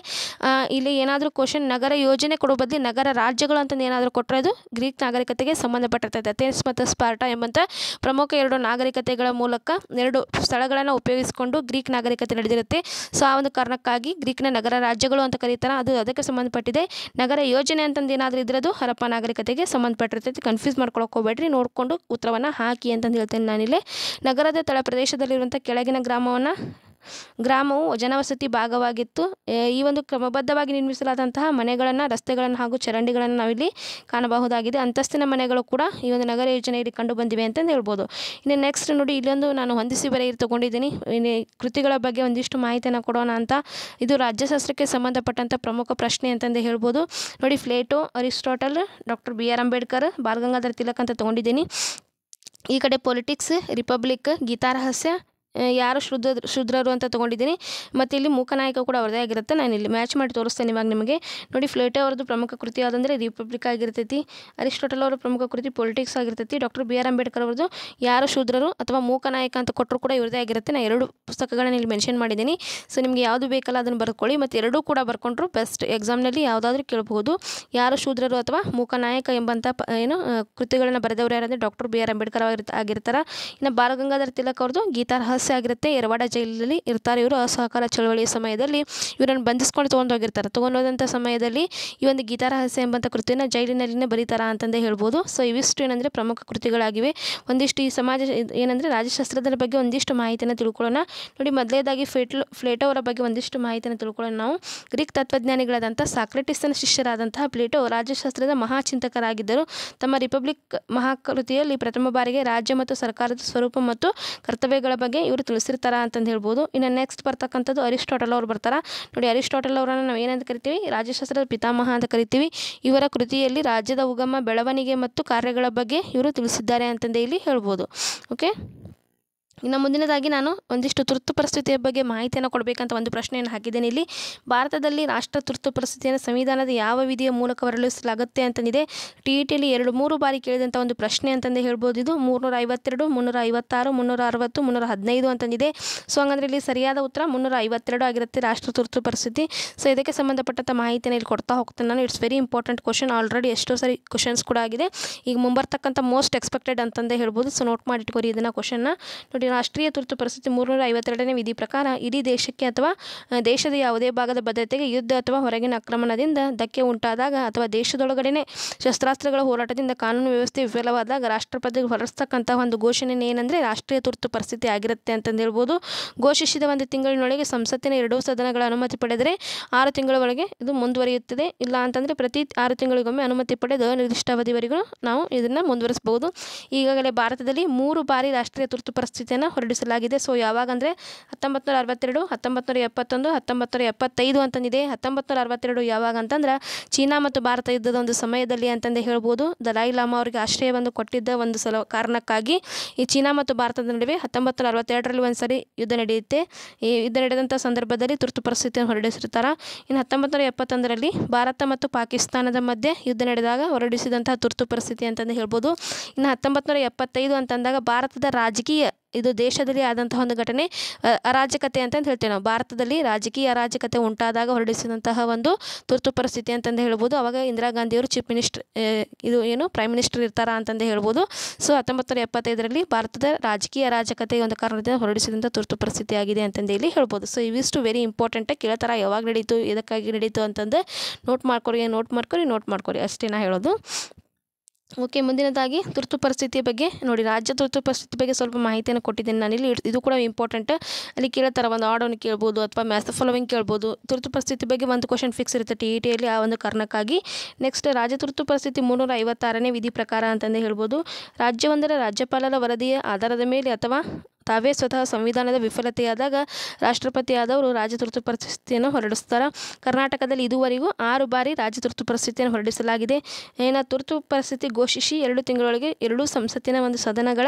ಇಲ್ಲಿ ಏನಾದರೂ ಕ್ವಶನ್ ನಗರ ಯೋಜನೆ ಕೊಡೋ ಬದಲಿ ನಗರ ರಾಜ್ಯಗಳು ಅಂತ ಏನಾದರೂ ಕೊಟ್ಟರೆ ಅದು ಗ್ರೀಕ್ ನಾಗರಿಕತೆಗೆ ಸಂಬಂಧಪಟ್ಟಿರ್ತದೆ ಅಥೇನ್ಸ್ ಮತ್ತು ಸ್ಪಾರ್ಟಾ ಎಂಬಂಥ ಪ್ರಮುಖ ಎರಡು ನಾಗರಿಕತೆಗಳ ಮೂಲಕ ಎರಡು ಸ್ಥಳಗಳನ್ನು ಉಪಯೋಗಿಸಿಕೊಂಡು ಗ್ರೀಕ್ ನಾಗರಿಕತೆ ನಡೆದಿರುತ್ತೆ ಸೊ ಆ ಒಂದು ಕಾರಣಕ್ಕಾಗಿ ಗ್ರೀಕ್ನ ನಗರ ರಾಜ್ಯಗಳು ಅಂತ ಕರೀತಾರೆ ಅದು ಅದಕ್ಕೆ ಸಂಬಂಧಪಟ್ಟಿದೆ ನಗರ ಯೋಜನೆ ಅಂತಂದು ಏನಾದರೂ ಇದ್ರೆ ಅದು ಹರಪ್ಪ ನಾಗರಿಕತೆಗೆ ಸಂಬಂಧಪಟ್ಟಿರ್ತೈತೆ ಕನ್ಫ್ಯೂಸ್ ಮಾಡ್ಕೊಳಕ್ಕೆ ಹೋಗ್ಬೇಡ್ರಿ ನೋಡಿಕೊಂಡು ಉತ್ತರವನ್ನು ಹಾಕಿ ಅಂತಂದು ಹೇಳ್ತೇನೆ ನಾನಿಲ್ಲಿ ನಗರದ ತಳ ಪ್ರದೇಶದಲ್ಲಿರುವಂಥ ಕೆಳಗಿನ ಗ್ರಾಮವನ್ನು ಗ್ರಾಮವು ಜನವಸತಿ ಭಾಗವಾಗಿತ್ತು ಈ ಒಂದು ಕ್ರಮಬದ್ಧವಾಗಿ ನಿರ್ಮಿಸಲಾದಂತಹ ಮನೆಗಳನ್ನು ರಸ್ತೆಗಳನ್ನು ಹಾಗೂ ಚರಂಡಿಗಳನ್ನು ನಾವಿಲ್ಲಿ ಕಾಣಬಹುದಾಗಿದೆ ಅಂತಸ್ತಿನ ಮನೆಗಳು ಕೂಡ ಈ ಒಂದು ನಗರ ಯೋಜನೆಯಲ್ಲಿ ಕಂಡು ಬಂದಿವೆ ಅಂತಂದು ಹೇಳ್ಬೋದು ಇನ್ನು ನೆಕ್ಸ್ಟ್ ನೋಡಿ ಇಲ್ಲೊಂದು ನಾನು ಹೊಂದಿಸಿ ಬರೆಯ ತೊಗೊಂಡಿದ್ದೀನಿ ಇನ್ನು ಕೃತಿಗಳ ಬಗ್ಗೆ ಒಂದಿಷ್ಟು ಮಾಹಿತಿಯನ್ನು ಕೊಡೋಣ ಅಂತ ಇದು ರಾಜ್ಯಶಾಸ್ತ್ರಕ್ಕೆ ಸಂಬಂಧಪಟ್ಟಂಥ ಪ್ರಮುಖ ಪ್ರಶ್ನೆ ಅಂತಂದು ಹೇಳ್ಬೋದು ನೋಡಿ Plato Aristotle doctor B R Ambedkar Balagangadhara Tilak ಅಂತ ತೊಗೊಂಡಿದ್ದೀನಿ ಈ ಕಡೆ ಪೊಲಿಟಿಕ್ಸ್ ರಿಪಬ್ಲಿಕ್ ಗೀತಾರಹಸ್ಯ ಯಾರು ಶುದ್ಧ ಶುದ್ರರು ಅಂತ ತೊಗೊಂಡಿದ್ದೀನಿ ಮತ್ತು ಇಲ್ಲಿ ಮೂಕನಾಯಕ ಕೂಡ ಅವ್ರದೇ ಆಗಿರುತ್ತೆ ನಾನು ಇಲ್ಲಿ ಮ್ಯಾಚ್ ಮಾಡಿ ತೋರಿಸ್ತೇನೆ ಇವಾಗ ನಿಮಗೆ ನೋಡಿ ಫ್ಲೇಟೆ ಅವ್ರದ್ದು ಪ್ರಮುಖ ಕೃತಿ ಯಾವುದಂದ್ರೆ ರಿಪಬ್ಲಿಕ್ ಆಗಿರ್ತೈತಿ ಅರಿಸ್ಟೋಟಲ್ ಅವರ ಪ್ರಮುಖ ಕೃತಿ ಪೊಲಿಟಿಕ್ಸ್ ಆಗಿರ್ತೈತಿ ಡಾಕ್ಟರ್ ಬಿ ಆರ್ ಅಂಬೇಡ್ಕರ್ ಅವ್ರದ್ದು ಯಾರು ಶೂದ್ರರು ಅಥವಾ ಮೂಕನಾಯಕ ಅಂತ ಕೊಟ್ಟರು ಕೂಡ ಇವ್ರದೇ ಆಗಿರುತ್ತೆ ನಾನು ಎರಡು ಪುಸ್ತಕಗಳನ್ನ ಇಲ್ಲಿ ಮೆನ್ಷನ್ ಮಾಡಿದ್ದೀನಿ ಸೊ ನಿಮಗೆ ಯಾವುದು ಬೇಕಲ್ಲ ಅದನ್ನು ಬರ್ಕೊಳ್ಳಿ ಮತ್ತು ಎರಡೂ ಕೂಡ ಬರ್ಕೊಂಡ್ರು ಬೆಸ್ಟ್ ಎಕ್ಸಾಮ್ನಲ್ಲಿ ಯಾವುದಾದ್ರೂ ಕೇಳಬಹುದು ಯಾರು ಶೂದ್ರರು ಅಥವಾ ಮೂಕನಾಯಕ ಎಂಬಂಥ ಏನು ಕೃತಿಗಳನ್ನು ಬರೆದವರು ಯಾರಂದರೆ ಡಾಕ್ಟರ್ ಬಿ ಆರ್ ಅಂಬೇಡ್ಕರ್ ಆಗಿರ್ತಾರೆ ಇನ್ನು ಬಾಲಗಂಗಾಧರ್ ತಿಲಕ್ ಅವ್ರದ್ದು ಗೀತಾರ್ಹಸ್ ಸಮಸ್ಯೆ ಆಗಿರುತ್ತೆ ಎರವಾಡ ಜೈಲಲ್ಲಿ ಇರ್ತಾರೆ ಇವರು ಅಸಹಕಾರ ಚಳವಳಿಯ ಸಮಯದಲ್ಲಿ ಇವರನ್ನು ಬಂಧಿಸ್ಕೊಂಡು ಹೋಗಿರ್ತಾರೆ ತೊಗೊಂಡೋದಂಥ ಸಮಯದಲ್ಲಿ ಈ ಒಂದು ಗೀತಾರಹಸ್ಯ ಎಂಬಂಥ ಕೃತಿಯನ್ನು ಜೈಲಿನಲ್ಲಿನೇ ಬರೀತಾರ ಅಂತಂದೇ ಹೇಳ್ಬೋದು ಸೊ ಇವಿಷ್ಟು ಏನಂದರೆ ಪ್ರಮುಖ ಕೃತಿಗಳಾಗಿವೆ ಒಂದಿಷ್ಟು ಈ ಸಮಾಜ ಏನಂದರೆ ರಾಜಶಾಸ್ತ್ರದ ಬಗ್ಗೆ ಒಂದಿಷ್ಟು ಮಾಹಿತಿಯನ್ನು ತಿಳ್ಕೊಳ್ಳೋಣ ನೋಡಿ ಮೊದಲೇದಾಗಿ ಫೇಟ್ಲ್ ಫ್ಲೇಟೋ ಅವರ ಬಗ್ಗೆ ಒಂದಿಷ್ಟು ಮಾಹಿತಿಯನ್ನು ತಿಳ್ಕೊಳ್ಳೋಣ ನಾವು ಗ್ರೀಕ್ ತತ್ವಜ್ಞಾನಿಗಳಾದಂಥ ಸಾಕ್ರೆಟಿಸ್ನ ಶಿಷ್ಯರಾದಂತಹ ಪ್ಲೇಟೋ ರಾಜ್ಯಶಾಸ್ತ್ರದ ಮಹಾಚಿಂತಕರಾಗಿದ್ದರು ತಮ್ಮ ರಿಪಬ್ಲಿಕ್ ಮಹಾಕೃತಿಯಲ್ಲಿ ಪ್ರಥಮ ಬಾರಿಗೆ ರಾಜ್ಯ ಮತ್ತು ಸರ್ಕಾರದ ಸ್ವರೂಪ ಮತ್ತು ಕರ್ತವ್ಯಗಳ ಬಗ್ಗೆ ಇವರು ತಿಳಿಸಿರ್ತಾರೆ ಅಂತಂದು ಹೇಳ್ಬೋದು ಇನ್ನು ನೆಕ್ಸ್ಟ್ ಬರ್ತಕ್ಕಂಥದ್ದು ಅರಿಸ್ಟಾಟಲ್ ಅವ್ರು ಬರ್ತಾರೆ ನೋಡಿ ಅರಿಸ್ಟಾಟಲ್ ಅವರನ್ನು ನಾವು ಏನಂತ ಕರಿತೀವಿ ರಾಜ್ಯಶಾಸ್ತ್ರದ ಪಿತಾಮಹ ಅಂತ ಕರಿತೀವಿ ಇವರ ಕೃತಿಯಲ್ಲಿ ರಾಜ್ಯದ ಉಗಮ ಬೆಳವಣಿಗೆ ಮತ್ತು ಕಾರ್ಯಗಳ ಬಗ್ಗೆ ಇವರು ತಿಳಿಸಿದ್ದಾರೆ ಅಂತಂದೇ ಇಲ್ಲಿ ಹೇಳ್ಬೋದು ಓಕೆ ಇನ್ನು ಮುಂದಿನದಾಗಿ ನಾನು ಒಂದಿಷ್ಟು ತುರ್ತು ಪರಿಸ್ಥಿತಿಯ ಬಗ್ಗೆ ಮಾಹಿತಿಯನ್ನು ಕೊಡಬೇಕಂತ ಒಂದು ಪ್ರಶ್ನೆಯನ್ನು ಹಾಕಿದ್ದೇನೆ ಇಲ್ಲಿ ಭಾರತದಲ್ಲಿ ರಾಷ್ಟ್ರ ತುರ್ತು ಪರಿಸ್ಥಿತಿಯನ್ನು ಸಂವಿಧಾನದ ಯಾವ ವಿಧಿಯ ಮೂಲಕ ವರ್ಣಿಸಲಾಗುತ್ತೆ ಅಂತಂದಿದೆ ಟಿ ಇ ಟಿಲಿ ಎರಡು ಮೂರು ಬಾರಿ ಕೇಳಿದಂಥ ಒಂದು ಪ್ರಶ್ನೆ ಅಂತಂದೇ ಹೇಳ್ಬೋದು ಇದು ಮುನ್ನೂರ ಐವತ್ತೆರಡು ಮುನ್ನೂರ ಐವತ್ತಾರು ಮುನ್ನೂರ ಅರವತ್ತು ಮುನ್ನೂರ ಹದಿನೈದು ಅಂತಂದಿದೆ ಸೊ ಹಂಗಂದ್ರೆ ಇಲ್ಲಿ ಸರಿಯಾದ ಉತ್ತರ ಮುನ್ನೂರ ಐವತ್ತೆರಡು ಆಗಿರುತ್ತೆ ರಾಷ್ಟ್ರ ತುರ್ತು ಪರಿಸ್ಥಿತಿ ಸೊ ಇದಕ್ಕೆ ಸಂಬಂಧಪಟ್ಟಂಥ ಮಾಹಿತಿಯನ್ನು ಇಲ್ಲಿ ಕೊಡ್ತಾ ಹೋಗ್ತೇನೆ ನಾನು it's very important question already ಎಷ್ಟೋ ಸರಿ ಕ್ವಶನ್ಸ್ ಕೂಡ ಆಗಿದೆ ಈಗ ಮುಂಬರ್ತಕ್ಕಂಥ ಮೋಸ್ಟ್ ಎಕ್ಸ್ಪೆಕ್ಟೆಡ್ ಅಂತಂದೇ ಹೇಳ್ಬೋದು ಸೊ ನೋಟ್ ಮಾಡಿಟ್ಕೋರಿ ಇದನ್ನು ಕ್ವಶನ್ನ ನೋಡಿ ರಾಷ್ಟ್ರೀಯ ತುರ್ತು ಪರಿಸ್ಥಿತಿ ಮೂರುನೂರ ಐವತ್ತೆರಡನೇ ವಿಧಿ ಪ್ರಕಾರ ಇಡೀ ದೇಶಕ್ಕೆ ಅಥವಾ ದೇಶದ ಯಾವುದೇ ಭಾಗದ ಭದ್ರತೆಗೆ ಯುದ್ಧ ಅಥವಾ ಹೊರಗಿನ ಆಕ್ರಮಣದಿಂದ ಧಕ್ಕೆ ಉಂಟಾದಾಗ ಅಥವಾ ದೇಶದೊಳಗಡೆ ಶಸ್ತ್ರಾಸ್ತ್ರಗಳ ಹೋರಾಟದಿಂದ ಕಾನೂನು ವ್ಯವಸ್ಥೆ ವಿಫಲವಾದಾಗ ರಾಷ್ಟ್ರಪತಿ ಹೊರಡಿಸ್ತಕ್ಕಂಥ ಒಂದು ಘೋಷಣೆ ಏನಂದರೆ ರಾಷ್ಟ್ರೀಯ ತುರ್ತು ಪರಿಸ್ಥಿತಿ ಆಗಿರುತ್ತೆ ಅಂತಂದು ಹೇಳ್ಬೋದು ಘೋಷಿಸಿದ ಒಂದು ತಿಂಗಳಿನೊಳಗೆ ಸಂಸತ್ತಿನ ಎರಡೂ ಸದನಗಳ ಅನುಮತಿ ಪಡೆದರೆ ಆರು ತಿಂಗಳ ಒಳಗೆ ಇದು ಮುಂದುವರಿಯುತ್ತದೆ ಇಲ್ಲ ಅಂತಂದರೆ ಪ್ರತಿ ಆರು ತಿಂಗಳಿಗೊಮ್ಮೆ ಅನುಮತಿ ಪಡೆದು ನಿರ್ದಿಷ್ಟ ಅವಧಿವರೆಗೂ ನಾವು ಇದನ್ನು ಮುಂದುವರಿಸಬಹುದು ಈಗಾಗಲೇ ಭಾರತದಲ್ಲಿ ಮೂರು ಬಾರಿ ರಾಷ್ಟ್ರೀಯ ತುರ್ತು ಪರಿಸ್ಥಿತಿ ಆದೇಶನ ಹೊರಡಿಸಲಾಗಿದೆ ಸೊ ಯಾವಾಗಂದರೆ ಹತ್ತೊಂಬತ್ತು ನೂರ ಅರವತ್ತೆರಡು ಹತ್ತೊಂಬತ್ತು ನೂರ ಎಪ್ಪತ್ತೊಂದು ಹತ್ತೊಂಬತ್ತು ನೂರ ಎಪ್ಪತ್ತೈದು ಅಂತಂದಿದೆ ಹತ್ತೊಂಬತ್ತು ನೂರ ಅರವತ್ತೆರಡು ಯಾವಾಗ ಅಂತಂದ್ರೆ ಚೀನಾ ಮತ್ತು ಭಾರತ ಯುದ್ಧದ ಒಂದು ಸಮಯದಲ್ಲಿ ಅಂತಂದು ಹೇಳ್ಬೋದು ದಲಾಯಿ ಲಾಮಾ ಅವರಿಗೆ ಆಶ್ರಯವನ್ನು ಕೊಟ್ಟಿದ್ದ ಒಂದು ಸಲ ಕಾರಣಕ್ಕಾಗಿ ಈ ಚೀನಾ ಮತ್ತು ಭಾರತದ ನಡುವೆ ಹತ್ತೊಂಬತ್ತು ನೂರ ಅರವತ್ತೆರಡರಲ್ಲಿ ಒಂದು ಸರಿ ಯುದ್ಧ ನಡೆಯುತ್ತೆ ಈ ಯುದ್ಧ ನಡೆದಂಥ ಸಂದರ್ಭದಲ್ಲಿ ತುರ್ತು ಪರಿಸ್ಥಿತಿಯನ್ನು ಹೊರಡಿಸಿರ್ತಾರೆ ಇನ್ನು ಹತ್ತೊಂಬತ್ತು ನೂರ ಎಪ್ಪತ್ತೊಂದರಲ್ಲಿ ಭಾರತ ಮತ್ತು ಪಾಕಿಸ್ತಾನದ ಮಧ್ಯೆ ಯುದ್ಧ ನಡೆದಾಗ ಹೊರಡಿಸಿದಂತಹ ತುರ್ತು ಪರಿಸ್ಥಿತಿ ಅಂತಂದು ಹೇಳ್ಬೋದು ಇನ್ನು ಹತ್ತೊಂಬತ್ತು ನೂರ ಎಪ್ಪತ್ತೈದು ಅಂತಂದಾಗ ಭಾರತದ ರಾಜಕೀಯ ಇದು ದೇಶದಲ್ಲಿ ಆದಂತಹ ಒಂದು ಘಟನೆ ಅರಾಜಕತೆ ಅಂತಂದು ಹೇಳ್ತೇವೆ ನಾವು ಭಾರತದಲ್ಲಿ ರಾಜಕೀಯ ಅರಾಜಕತೆ ಉಂಟಾದಾಗ ಹೊರಡಿಸಿದಂತಹ ಒಂದು ತುರ್ತು ಪರಿಸ್ಥಿತಿ ಅಂತಂದು ಹೇಳ್ಬೋದು ಅವಾಗ ಇಂದಿರಾ ಗಾಂಧಿಯವರು ಚೀಫ್ ಮಿನಿಸ್ಟರ್ ಇದು ಏನು ಪ್ರೈಮ್ ಮಿನಿಸ್ಟರ್ ಇರ್ತಾರ ಅಂತಂದು ಹೇಳ್ಬೋದು ಸೊ ಹತ್ತೊಂಬತ್ತು ನೂರ ಎಪ್ಪತ್ತೈದರಲ್ಲಿ ಭಾರತದ ರಾಜಕೀಯ ಅರಾಜಕತೆ ಒಂದು ಕಾರಣದಿಂದ ಹೊರಡಿಸಿದಂಥ ತುರ್ತು ಪರಿಸ್ಥಿತಿ ಆಗಿದೆ ಅಂತಂದು ಇಲ್ಲಿ ಹೇಳ್ಬೋದು ಸೊ ಇವಿಷ್ಟು ವೆರಿ ಇಂಪಾರ್ಟೆಂಟ್ ಕೇಳ್ತಾರ ಯಾವಾಗ ನಡೀತು ಇದಕ್ಕಾಗಿ ನಡೀತು ಅಂತಂದು ನೋಟ್ ಮಾಡ್ಕೊರಿ ನೋಟ್ ಮಾಡ್ಕೊರಿ ನೋಟ್ ಮಾಡ್ಕೊರಿ ಅಷ್ಟೇ ನಾ ಹೇಳೋದು ಓಕೆ ಮುಂದಿನದಾಗಿ ತುರ್ತು ಪರಿಸ್ಥಿತಿಯ ಬಗ್ಗೆ ನೋಡಿ ರಾಜ್ಯ ತುರ್ತು ಪರಿಸ್ಥಿತಿ ಬಗ್ಗೆ ಸ್ವಲ್ಪ ಮಾಹಿತಿಯನ್ನು ಕೊಟ್ಟಿದ್ದೀನಿ ನಾನಿಲ್ಲಿ ಇದು ಕೂಡ ಇಂಪಾರ್ಟೆಂಟ್ ಅಲ್ಲಿ ಕೇಳ್ತಾರೆ ಒಂದು ಆರ್ಡನ್ನು ಕೇಳ್ಬೋದು ಅಥವಾ ಮ್ಯಾಥ್ ಫಾಲೋವಿಂಗ್ ಕೇಳ್ಬೋದು ತುರ್ತು ಪರಿಸ್ಥಿತಿ ಬಗ್ಗೆ ಒಂದು ಕ್ವಶನ್ ಫಿಕ್ಸ್ ಇರುತ್ತೆ ಟಿ ಇ ಆ ಒಂದು ಕಾರಣಕ್ಕಾಗಿ ನೆಕ್ಸ್ಟ್ ರಾಜ್ಯ ತುರ್ತು ಪರಿಸ್ಥಿತಿ ಮುನ್ನೂರ ಐವತ್ತಾರನೇ ವಿಧಿ ಪ್ರಕಾರ ಅಂತಂದೇ ಹೇಳ್ಬೋದು ರಾಜ್ಯವೊಂದರ ರಾಜ್ಯಪಾಲರ ವರದಿಯ ಆಧಾರದ ಮೇಲೆ ಅಥವಾ ತಾವೇ ಸ್ವತಃ ಸಂವಿಧಾನದ ವಿಫಲತೆಯಾದಾಗ ರಾಷ್ಟ್ರಪತಿಯಾದವರು ರಾಜ್ಯ ತುರ್ತು ಪರಿಸ್ಥಿತಿಯನ್ನು ಹೊರಡಿಸ್ತಾರೆ ಕರ್ನಾಟಕದಲ್ಲಿ ಇದುವರೆಗೂ ಆರು ಬಾರಿ ರಾಜ್ಯ ತುರ್ತು ಪರಿಸ್ಥಿತಿಯನ್ನು ಹೊರಡಿಸಲಾಗಿದೆ ಏನ ತುರ್ತು ಪರಿಸ್ಥಿತಿ ಘೋಷಿಸಿ ಎರಡು ತಿಂಗಳೊಳಗೆ ಎರಡೂ ಸಂಸತ್ತಿನ ಒಂದು ಸದನಗಳ